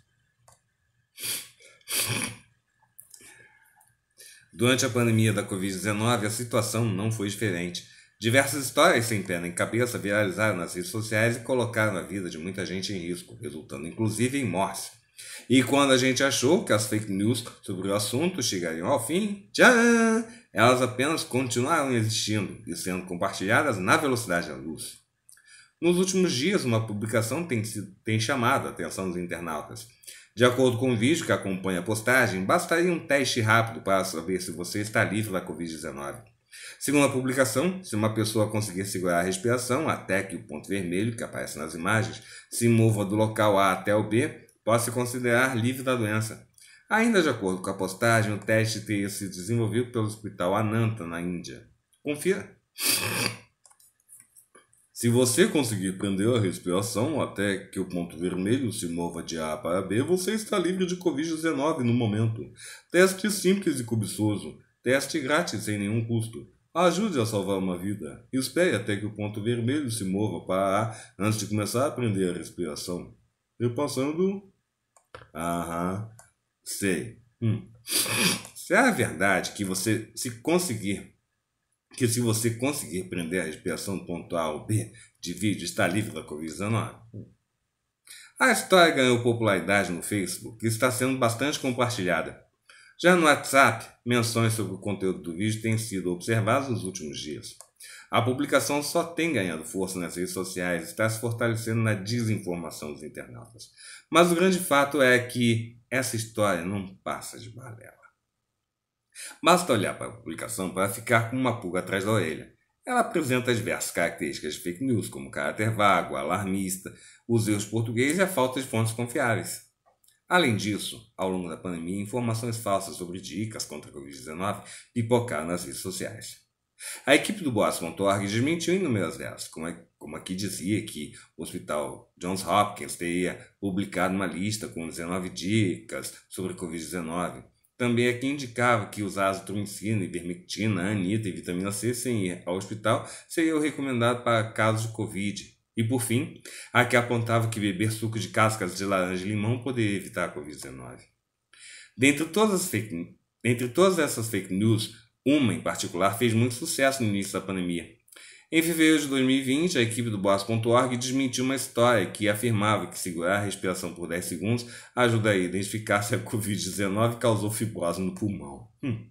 Durante a pandemia da Covid-19, a situação não foi diferente. Diversas histórias sem pena nem cabeça viralizaram nas redes sociais e colocaram a vida de muita gente em risco, resultando inclusive em morte. E quando a gente achou que as fake news sobre o assunto chegariam ao fim, tchan, elas apenas continuaram existindo e sendo compartilhadas na velocidade da luz. Nos últimos dias, uma publicação tem, tem chamado a atenção dos internautas. De acordo com o vídeo que acompanha a postagem, bastaria um teste rápido para saber se você está livre da Covid-19. Segundo a publicação, se uma pessoa conseguir segurar a respiração até que o ponto vermelho, que aparece nas imagens, se mova do local A até o B, pode se considerar livre da doença. Ainda de acordo com a postagem, o teste teria sido desenvolvido pelo Hospital Ananta, na Índia. Confira. Se você conseguir prender a respiração até que o ponto vermelho se mova de A para B, você está livre de Covid-19 no momento. Teste simples e cobiçoso. Teste grátis sem nenhum custo. Ajude a salvar uma vida. Espere até que o ponto vermelho se mova para A antes de começar a aprender a respiração. Eu passando. Aham. Sei. Hum. Se é verdade que você se conseguir que se você conseguir prender a respiração ponto A ou B de vídeo está livre da Covid-19. A história ganhou popularidade no Facebook e está sendo bastante compartilhada. Já no WhatsApp, menções sobre o conteúdo do vídeo têm sido observadas nos últimos dias. A publicação só tem ganhado força nas redes sociais e está se fortalecendo na desinformação dos internautas. Mas o grande fato é que essa história não passa de balela. Basta olhar para a publicação para ficar com uma pulga atrás da orelha. Ela apresenta diversas características de fake news, como caráter vago, alarmista, os erros portugueses e a falta de fontes confiáveis. Além disso, ao longo da pandemia, informações falsas sobre dicas contra a Covid-19 pipocaram nas redes sociais. A equipe do Boas.org desmentiu inúmeras delas, como, é, como aqui dizia que o hospital Johns Hopkins teria publicado uma lista com 19 dicas sobre a Covid-19. Também aqui indicava que usar azitromicina, ivermectina, anita e vitamina C sem ir ao hospital seria o recomendado para casos de Covid. E por fim, a que apontava que beber suco de cascas de laranja e limão poderia evitar a Covid-19. Dentre todas, dentre todas essas fake news, uma em particular fez muito sucesso no início da pandemia. Em fevereiro de 2020, a equipe do Boas.org desmentiu uma história que afirmava que segurar a respiração por 10 segundos ajudaria a identificar se a Covid-19 causou fibrose no pulmão. Hum.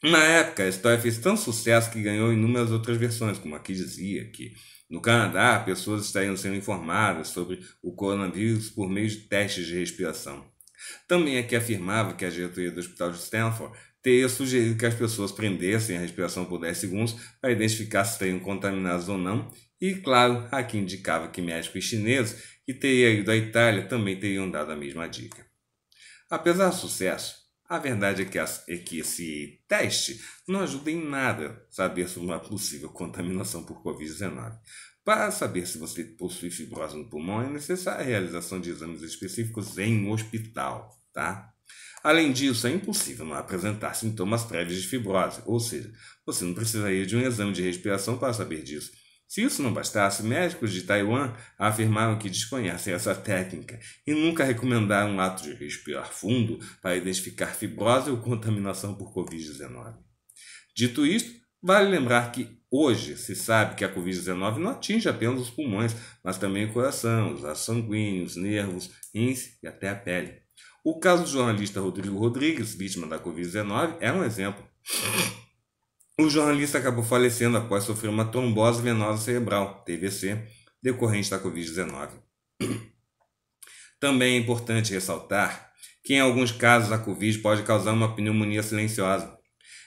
Na época, a história fez tanto sucesso que ganhou inúmeras outras versões, como aqui dizia que no Canadá, pessoas estariam sendo informadas sobre o coronavírus por meio de testes de respiração. Também aqui afirmava que a diretoria do Hospital de Stanford teria sugerido que as pessoas prendessem a respiração por 10 segundos para identificar se estariam contaminadas ou não, e, claro, aqui indicava que médicos chineses que teriam ido à Itália também teriam dado a mesma dica. Apesar do sucesso, a verdade é que, é que esse teste não ajuda em nada saber sobre uma possível contaminação por Covid-19. Para saber se você possui fibrose no pulmão, é necessária a realização de exames específicos em hospital, tá? Além disso, é impossível não apresentar sintomas prévios de fibrose, ou seja, você não precisaria de um exame de respiração para saber disso. Se isso não bastasse, médicos de Taiwan afirmaram que desconhecem essa técnica e nunca recomendaram um ato de respirar fundo para identificar fibrose ou contaminação por Covid-19. Dito isto, vale lembrar que hoje se sabe que a Covid-19 não atinge apenas os pulmões, mas também o coração, os vasos sanguíneos, nervos, rins e até a pele. O caso do jornalista Rodrigo Rodrigues, vítima da Covid-19, é um exemplo. O jornalista acabou falecendo após sofrer uma trombose venosa cerebral, TVC, decorrente da Covid-19. Também é importante ressaltar que, em alguns casos, a Covid pode causar uma pneumonia silenciosa.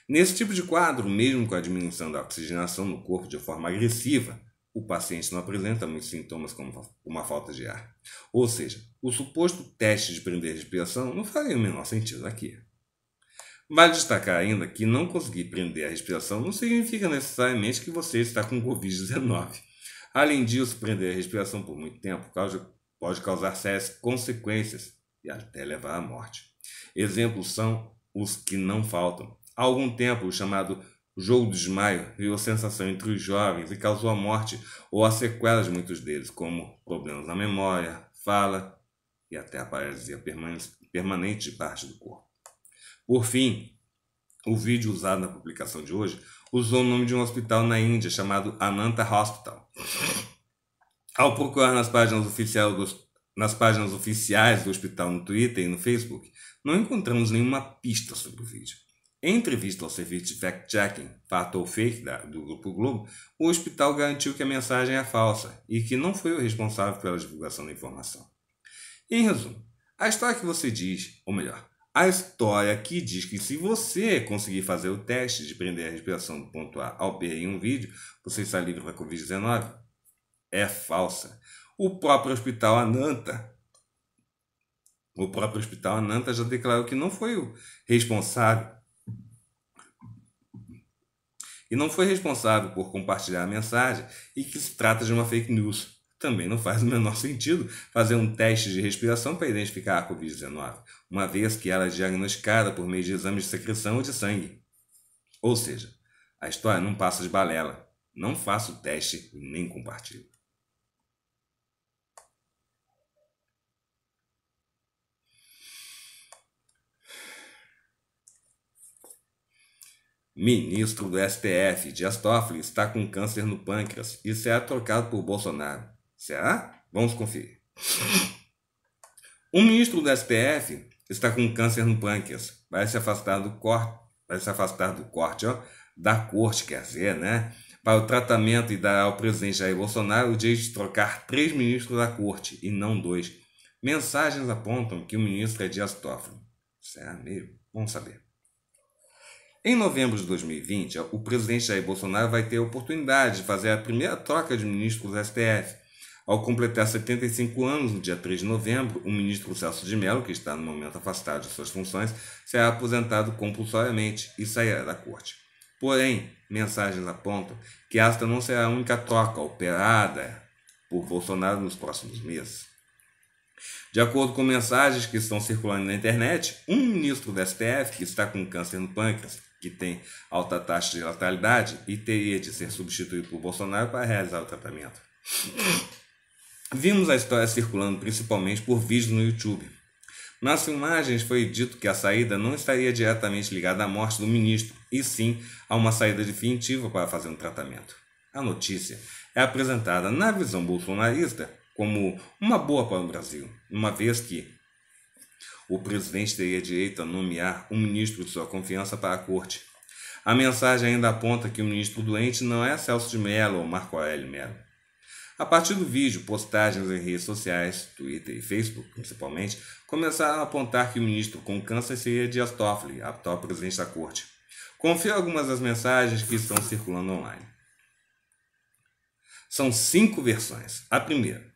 Nesse tipo de quadro, mesmo com a diminuição da oxigenação no corpo de forma agressiva, o paciente não apresenta muitos sintomas como uma falta de ar. Ou seja, o suposto teste de prender respiração não faria o menor sentido aqui. Vale destacar ainda que não conseguir prender a respiração não significa necessariamente que você está com Covid-19. Além disso, prender a respiração por muito tempo pode causar sérias consequências e até levar à morte. Exemplos são os que não faltam. Há algum tempo, o chamado jogo de desmaio virou sensação entre os jovens e causou a morte ou as sequelas de muitos deles, como problemas na memória, fala e até a paralisia permanente de parte do corpo. Por fim, o vídeo usado na publicação de hoje usou o nome de um hospital na Índia chamado Ananta Hospital. Ao procurar nas páginas, do, nas páginas oficiais do hospital no Twitter e no Facebook, não encontramos nenhuma pista sobre o vídeo. Em entrevista ao serviço de fact-checking, fato ou fake, da, do Grupo Globo, o hospital garantiu que a mensagem é falsa e que não foi o responsável pela divulgação da informação. Em resumo, a história que você diz, ou melhor, a história que diz que se você conseguir fazer o teste de prender a respiração do ponto A ao B em um vídeo, você está livre para Covid-19? É falsa. O próprio hospital Ananta, o próprio hospital Ananta já declarou que não foi o responsável e não foi responsável por compartilhar a mensagem e que se trata de uma fake news. Também não faz o menor sentido fazer um teste de respiração para identificar a Covid-19 uma vez que ela é diagnosticada por meio de exames de secreção ou de sangue. Ou seja, a história não passa de balela. Não faço o teste nem compartilho. Ministro do STF, Dias Toffoli, está com câncer no pâncreas e será é trocado por Bolsonaro. Será? Vamos conferir. Um ministro do STF está com câncer no pâncreas, vai se afastar do corte, vai se afastar do corte, ó, da corte, quer dizer, né? Para o tratamento e dar ao presidente Jair Bolsonaro o direito de trocar três ministros da corte e não dois. Mensagens apontam que o ministro é Dias Toffoli. Será mesmo? Vamos saber. Em novembro de 2020, o presidente Jair Bolsonaro vai ter a oportunidade de fazer a primeira troca de ministros do STF ao completar 75 anos, no dia 3 de novembro, o ministro Celso de Mello, que está no momento afastado de suas funções, será aposentado compulsoriamente e sairá da corte. Porém, mensagens apontam que esta não será a única troca operada por Bolsonaro nos próximos meses. De acordo com mensagens que estão circulando na internet, um ministro do STF que está com câncer no pâncreas, que tem alta taxa de letalidade e teria de ser substituído por Bolsonaro para realizar o tratamento. Vimos a história circulando principalmente por vídeos no YouTube. Nas filmagens foi dito que a saída não estaria diretamente ligada à morte do ministro, e sim a uma saída definitiva para fazer um tratamento. A notícia é apresentada na visão bolsonarista como uma boa para o Brasil, uma vez que o presidente teria direito a nomear um ministro de sua confiança para a corte. A mensagem ainda aponta que o ministro doente não é Celso de Mello ou Marco Aurélio Mello, a partir do vídeo, postagens em redes sociais, Twitter e Facebook principalmente, começaram a apontar que o ministro com câncer seria Dias Toffoli, atual presidente da corte. Confio algumas das mensagens que estão circulando online. São cinco versões. A primeira.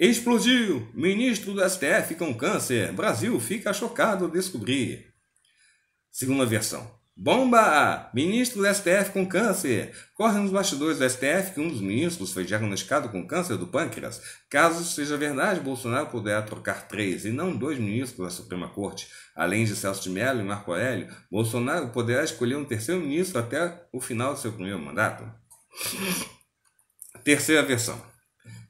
Explodiu! Ministro do STF com câncer. Brasil fica chocado ao descobrir. Segunda versão. Bomba! Ministro do STF com câncer. Corre nos bastidores do STF que um dos ministros foi diagnosticado com câncer do pâncreas. Caso seja verdade, Bolsonaro poderá trocar três e não dois ministros da Suprema Corte. Além de Celso de Mello e Marco Aurélio, Bolsonaro poderá escolher um terceiro ministro até o final do seu primeiro mandato. Terceira versão.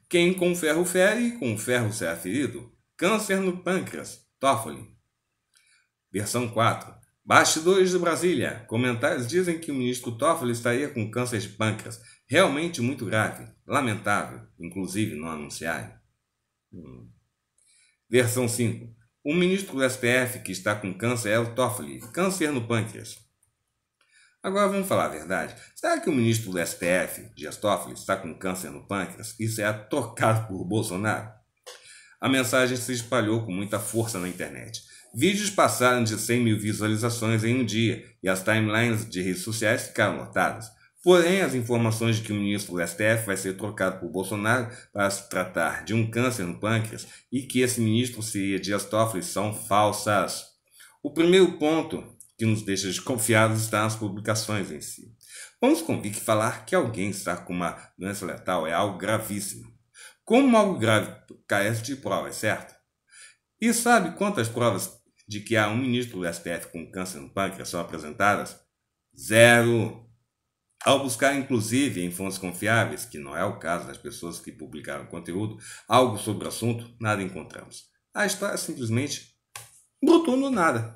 Quem com ferro fere, com ferro será ferido. Câncer no pâncreas. Toffoli. Versão 4. Bastidores de Brasília. Comentários dizem que o ministro Toffoli estaria com câncer de pâncreas. Realmente muito grave. Lamentável, inclusive, não anunciarem. Hum. Versão 5. O ministro do SPF que está com câncer é o Toffoli. Câncer no pâncreas. Agora vamos falar a verdade. Será que o ministro do STF, Dias Toffoli, está com câncer no pâncreas Isso é tocado por Bolsonaro? A mensagem se espalhou com muita força na internet. Vídeos passaram de 100 mil visualizações em um dia e as timelines de redes sociais ficaram lotadas. Porém, as informações de que o ministro do STF vai ser trocado por Bolsonaro para se tratar de um câncer no pâncreas e que esse ministro seria Dias Toffoli são falsas. O primeiro ponto que nos deixa desconfiados está nas publicações em si. Vamos convir que falar que alguém está com uma doença letal é algo gravíssimo. Como algo grave carece de provas, é certo? E sabe quantas provas de que há um ministro do STF com câncer no pâncreas são apresentadas? Zero. Ao buscar, inclusive, em fontes confiáveis, que não é o caso das pessoas que publicaram conteúdo, algo sobre o assunto, nada encontramos. A história simplesmente brotou no nada.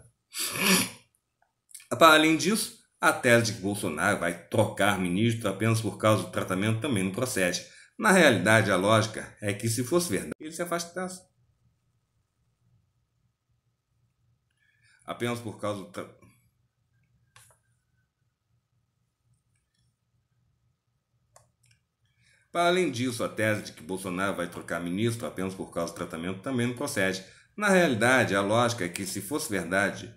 Para além disso, a tese de que Bolsonaro vai trocar ministro apenas por causa do tratamento também não procede. Na realidade, a lógica é que, se fosse verdade, ele se afastasse apenas por causa do. Tra... Para além disso, a tese de que Bolsonaro vai trocar ministro apenas por causa do tratamento também não procede. Na realidade, a lógica é que, se fosse verdade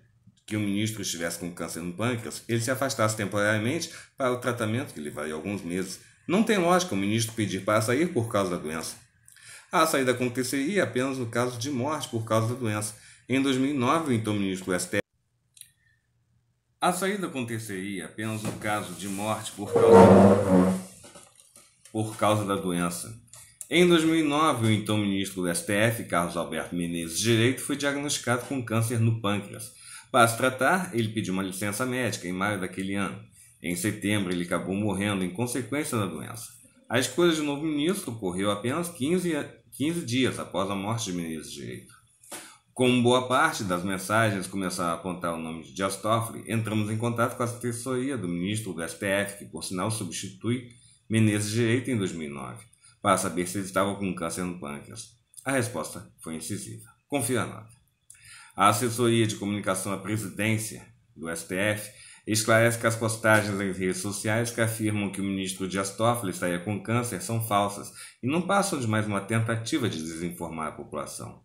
que o ministro estivesse com câncer no pâncreas, ele se afastasse temporariamente para o tratamento, que levaria alguns meses. Não tem lógica o ministro pedir para sair por causa da doença. A saída aconteceria apenas no caso de morte por causa da doença. Em 2009, o então ministro do STF. A saída aconteceria é apenas no caso de morte por causa, por causa da doença. Em 2009, o então ministro do STF, Carlos Alberto Menezes Direito, foi diagnosticado com câncer no pâncreas. Para se tratar, ele pediu uma licença médica em maio daquele ano. Em setembro, ele acabou morrendo em consequência da doença. A escolha de novo ministro ocorreu apenas 15, 15 dias após a morte de Menezes Direito. Como boa parte das mensagens começava a apontar o nome de Dias Toffoli, entramos em contato com a assessoria do ministro do STF, que por sinal substitui Menezes Direito em 2009, para saber se ele estava com câncer no pâncreas. A resposta foi incisiva. Confia nada. A assessoria de comunicação à presidência do STF esclarece que as postagens em redes sociais que afirmam que o ministro Dias Toffoli estaria com câncer são falsas e não passam de mais uma tentativa de desinformar a população.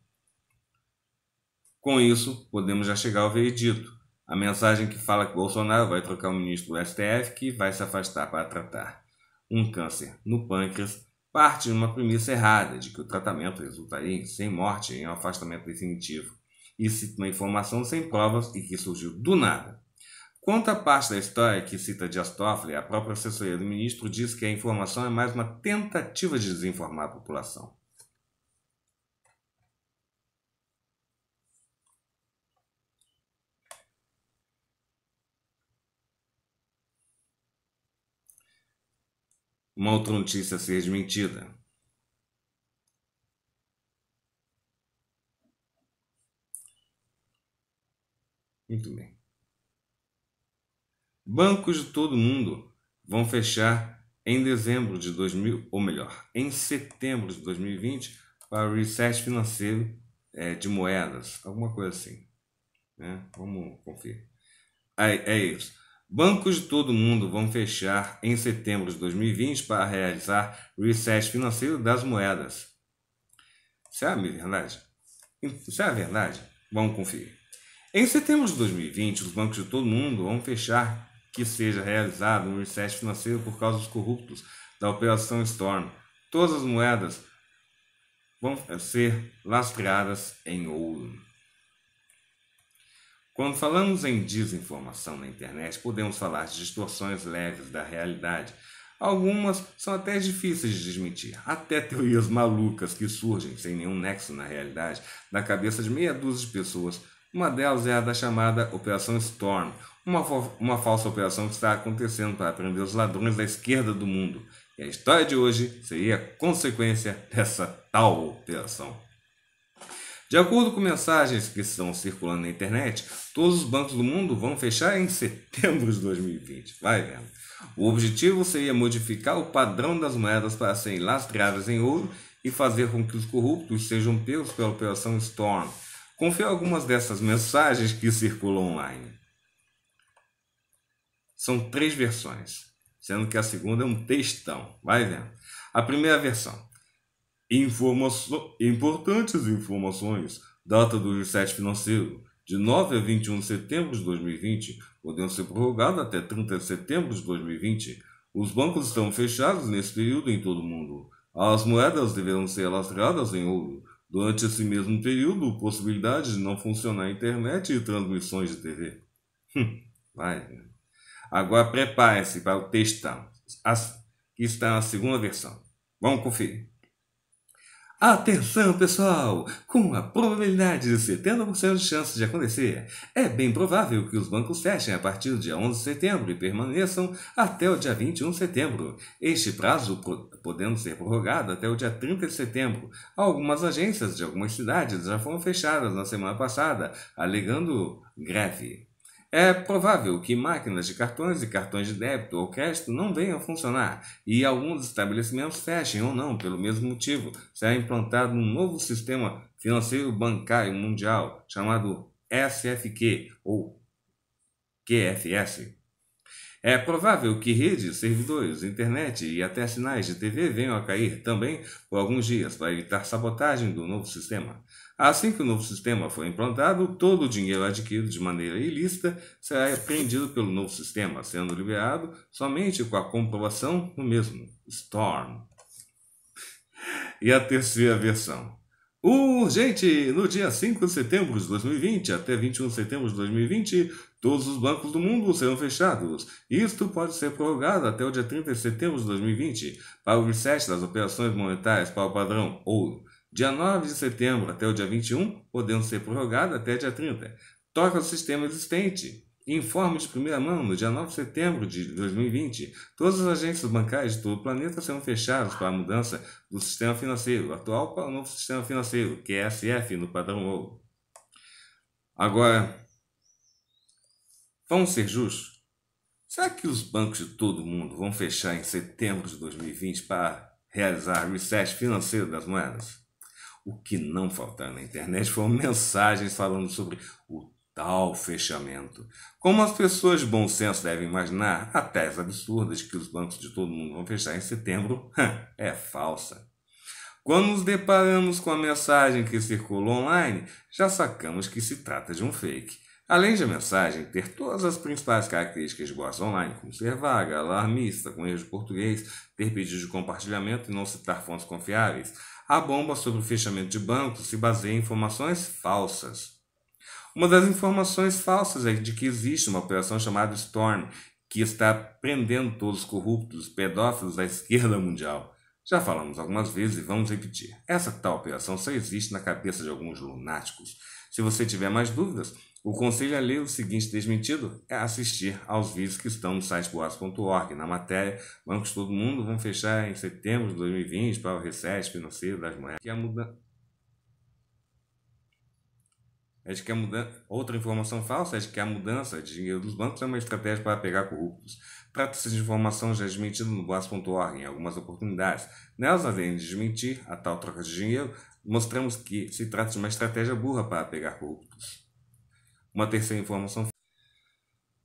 Com isso, podemos já chegar ao veredito. A mensagem que fala que Bolsonaro vai trocar o ministro do STF que vai se afastar para tratar um câncer no pâncreas parte de uma premissa errada de que o tratamento resultaria em sem morte em um afastamento definitivo. Isso cita uma informação sem provas e que surgiu do nada. Quanto à parte da história que cita Dias Toffoli, a própria assessoria do ministro diz que a informação é mais uma tentativa de desinformar a população. uma outra notícia a ser desmentida. Muito bem. Bancos de todo mundo vão fechar em dezembro de 2000, ou melhor, em setembro de 2020, para o reset financeiro é, de moedas, alguma coisa assim. Né? Vamos conferir. É, é isso. Bancos de todo o mundo vão fechar em setembro de 2020 para realizar reset financeiro das moedas. Será é a verdade? É a verdade? Vamos conferir. Em setembro de 2020, os bancos de todo o mundo vão fechar que seja realizado um reset financeiro por causa dos corruptos da Operação Storm. Todas as moedas vão ser lastreadas em ouro. Quando falamos em desinformação na internet, podemos falar de distorções leves da realidade. Algumas são até difíceis de desmentir, até teorias malucas que surgem sem nenhum nexo na realidade na cabeça de meia dúzia de pessoas. Uma delas é a da chamada Operação Storm, uma, uma falsa operação que está acontecendo para prender os ladrões da esquerda do mundo. E a história de hoje seria consequência dessa tal operação. De acordo com mensagens que estão circulando na internet, todos os bancos do mundo vão fechar em setembro de 2020. Vai vendo. O objetivo seria modificar o padrão das moedas para serem lastreadas em ouro e fazer com que os corruptos sejam pegos pela Operação Storm. Confie algumas dessas mensagens que circulam online. São três versões, sendo que a segunda é um textão. Vai vendo. A primeira versão. Informaço... Importantes informações. Data do reset financeiro de 9 a 21 de setembro de 2020, podendo ser prorrogada até 30 de setembro de 2020. Os bancos estão fechados nesse período em todo o mundo. As moedas deverão ser alastradas em ouro. Durante esse mesmo período, possibilidade de não funcionar a internet e transmissões de TV. Hum, vai. Né? Agora prepare-se para o textão, que está na segunda versão. Vamos conferir. Atenção, pessoal! Com a probabilidade de 70% de chance de acontecer, é bem provável que os bancos fechem a partir do dia 11 de setembro e permaneçam até o dia 21 de setembro. Este prazo podendo ser prorrogado até o dia 30 de setembro. Algumas agências de algumas cidades já foram fechadas na semana passada, alegando greve. É provável que máquinas de cartões e cartões de débito ou crédito não venham a funcionar e alguns estabelecimentos fechem ou não pelo mesmo motivo. Será é implantado um novo sistema financeiro bancário mundial chamado SFQ ou QFS. É provável que redes, servidores, internet e até sinais de TV venham a cair também por alguns dias para evitar sabotagem do novo sistema. Assim que o novo sistema for implantado, todo o dinheiro adquirido de maneira ilícita será apreendido pelo novo sistema, sendo liberado somente com a comprovação do mesmo. Storm. E a terceira versão. Urgente! No dia 5 de setembro de 2020 até 21 de setembro de 2020, todos os bancos do mundo serão fechados. Isto pode ser prorrogado até o dia 30 de setembro de 2020 para o reset das operações monetárias para o padrão ouro Dia 9 de setembro até o dia 21, podendo ser prorrogado até dia 30. Toca o sistema existente. Informe de primeira mão, no dia 9 de setembro de 2020, todas as agências bancárias de todo o planeta serão fechadas para a mudança do sistema financeiro atual para o novo sistema financeiro, que é SF no padrão ouro. Agora, vamos ser justos? Será que os bancos de todo o mundo vão fechar em setembro de 2020 para realizar o reset financeiro das moedas? O que não faltar na internet foram mensagens falando sobre o tal fechamento. Como as pessoas de bom senso devem imaginar, a tese absurda de que os bancos de todo mundo vão fechar em setembro é falsa. Quando nos deparamos com a mensagem que circulou online, já sacamos que se trata de um fake. Além de a mensagem ter todas as principais características de boatos online, como ser vaga, alarmista, com erro de português, ter pedido de compartilhamento e não citar fontes confiáveis, a bomba sobre o fechamento de bancos se baseia em informações falsas. Uma das informações falsas é de que existe uma operação chamada Storm, que está prendendo todos os corruptos pedófilos da esquerda mundial. Já falamos algumas vezes e vamos repetir. Essa tal operação só existe na cabeça de alguns lunáticos. Se você tiver mais dúvidas, o conselho a é ler o seguinte desmentido é assistir aos vídeos que estão no site boas.org. Na matéria, bancos todo mundo vão fechar em setembro de 2020 para o reset financeiro das moedas. Que a mudança é de que a mudança, outra informação falsa é de que a mudança de dinheiro dos bancos é uma estratégia para pegar corruptos. Trata-se de informação já desmentida no boas.org em algumas oportunidades. Nelas, além de desmentir a tal troca de dinheiro, mostramos que se trata de uma estratégia burra para pegar corruptos. Uma terceira informação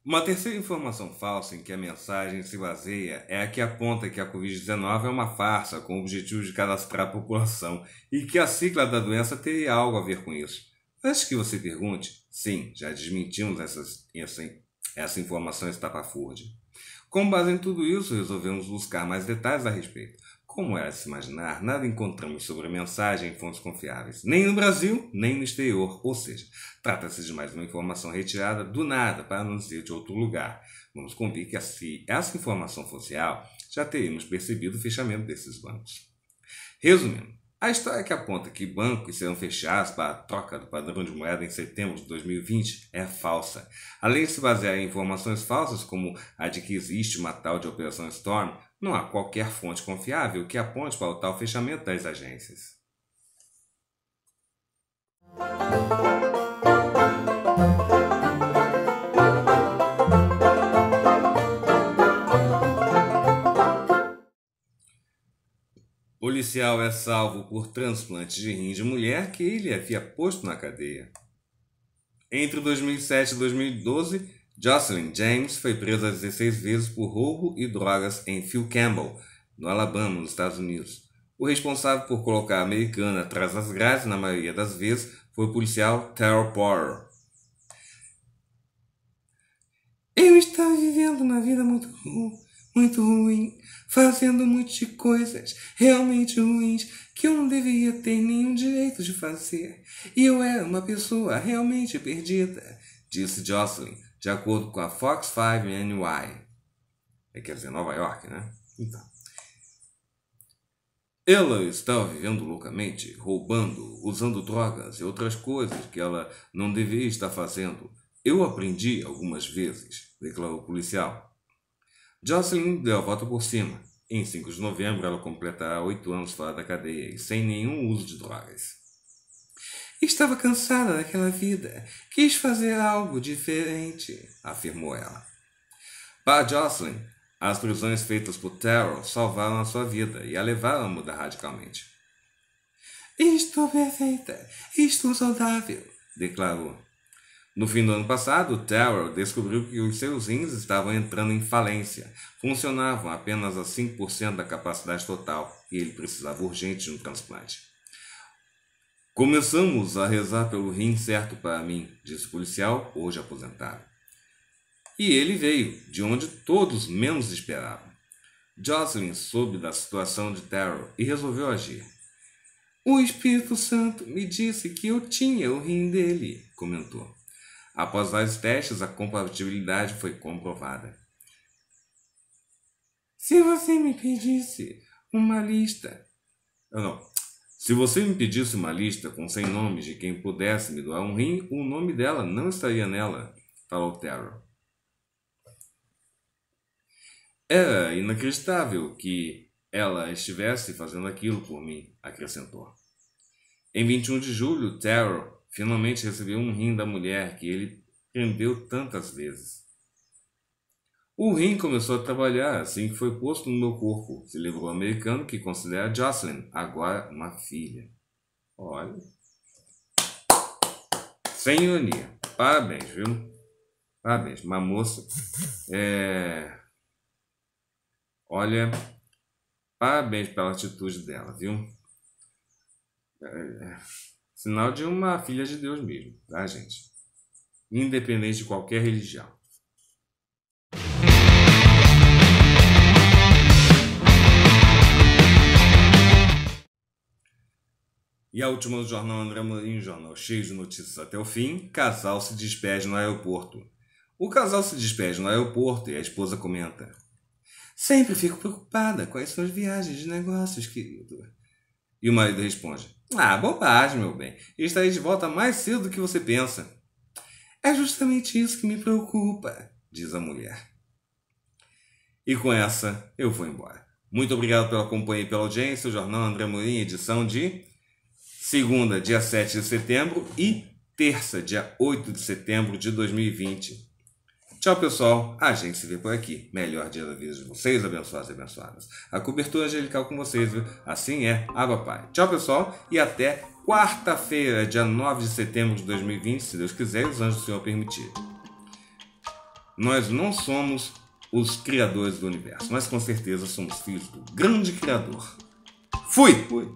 uma terceira informação falsa em que a mensagem se baseia é a que aponta que a Covid-19 é uma farsa com o objetivo de cadastrar a população e que a cicla da doença teria algo a ver com isso. Antes que você pergunte, sim, já desmentimos essas, essa, essa informação estapafúrdia. Com base em tudo isso, resolvemos buscar mais detalhes a respeito. Como era se imaginar, nada encontramos sobre a mensagem em fontes confiáveis, nem no Brasil, nem no exterior, ou seja, trata-se de mais uma informação retirada do nada, para não dizer de outro lugar. Vamos convir que se essa informação fosse real, já teríamos percebido o fechamento desses bancos. Resumindo, a história é que aponta que bancos serão fechados para a troca do padrão de moeda em setembro de 2020 é falsa. Além de se basear em informações falsas, como a de que existe uma tal de Operação Storm, não há qualquer fonte confiável que aponte para o tal fechamento das agências. O policial é salvo por transplante de rim de mulher que ele havia posto na cadeia. Entre 2007 e 2012, Jocelyn James foi presa 16 vezes por roubo e drogas em Phil Campbell, no Alabama, nos Estados Unidos. O responsável por colocar a americana atrás das grades na maioria das vezes foi o policial Terrell Porter. Eu estava vivendo uma vida muito ruim, muito ruim, fazendo muitas coisas realmente ruins que eu não deveria ter nenhum direito de fazer. E eu era uma pessoa realmente perdida, disse Jocelyn de acordo com a Fox 5 NY. É, quer dizer, Nova York, né? Então. Ela estava vivendo loucamente, roubando, usando drogas e outras coisas que ela não deveria estar fazendo. Eu aprendi algumas vezes, declarou o policial. Jocelyn deu a volta por cima. Em 5 de novembro, ela completará oito anos fora da cadeia e sem nenhum uso de drogas. Estava cansada daquela vida. Quis fazer algo diferente, afirmou ela. Para Jocelyn, as prisões feitas por Terrell salvaram a sua vida e a levaram a mudar radicalmente. Estou perfeita, estou saudável, declarou. No fim do ano passado, Terrell descobriu que os seus rins estavam entrando em falência, funcionavam apenas a 5% da capacidade total e ele precisava urgente de um transplante. Começamos a rezar pelo rim certo para mim, disse o policial, hoje aposentado. E ele veio, de onde todos menos esperavam. Jocelyn soube da situação de Terrell e resolveu agir. O Espírito Santo me disse que eu tinha o rim dele, comentou. Após vários testes, a compatibilidade foi comprovada. Se você me pedisse uma lista. Eu não, se você me pedisse uma lista com 100 nomes de quem pudesse me doar um rim, o nome dela não estaria nela, falou Terrell. Era é inacreditável que ela estivesse fazendo aquilo por mim, acrescentou. Em 21 de julho, Terrell finalmente recebeu um rim da mulher que ele prendeu tantas vezes. O rim começou a trabalhar assim que foi posto no meu corpo, se livrou o americano que considera Jocelyn agora uma filha. Olha. Sem ironia. Parabéns, viu? Parabéns. Uma moça. É... Olha. Parabéns pela atitude dela, viu? É... é. Sinal de uma filha de Deus mesmo, tá, gente? Independente de qualquer religião. E a última do jornal André Morim, jornal cheio de notícias até o fim, casal se despede no aeroporto. O casal se despede no aeroporto e a esposa comenta. Sempre fico preocupada com as suas viagens de negócios, querido. E o marido responde. Ah, bobagem, meu bem. Estarei de volta mais cedo do que você pensa. É justamente isso que me preocupa, diz a mulher. E com essa, eu vou embora. Muito obrigado pela companhia e pela audiência. O Jornal André Mourinho, edição de segunda, dia 7 de setembro e terça, dia 8 de setembro de 2020. Tchau, pessoal. A gente se vê por aqui. Melhor dia da vida de vocês, abençoados e abençoadas. A cobertura angelical com vocês, viu? Assim é, Água, Pai. Tchau, pessoal, e até quarta-feira, dia 9 de setembro de 2020, se Deus quiser e os anjos do Senhor permitirem. Nós não somos os criadores do universo, mas com certeza somos filhos do grande criador. Fui! Fui.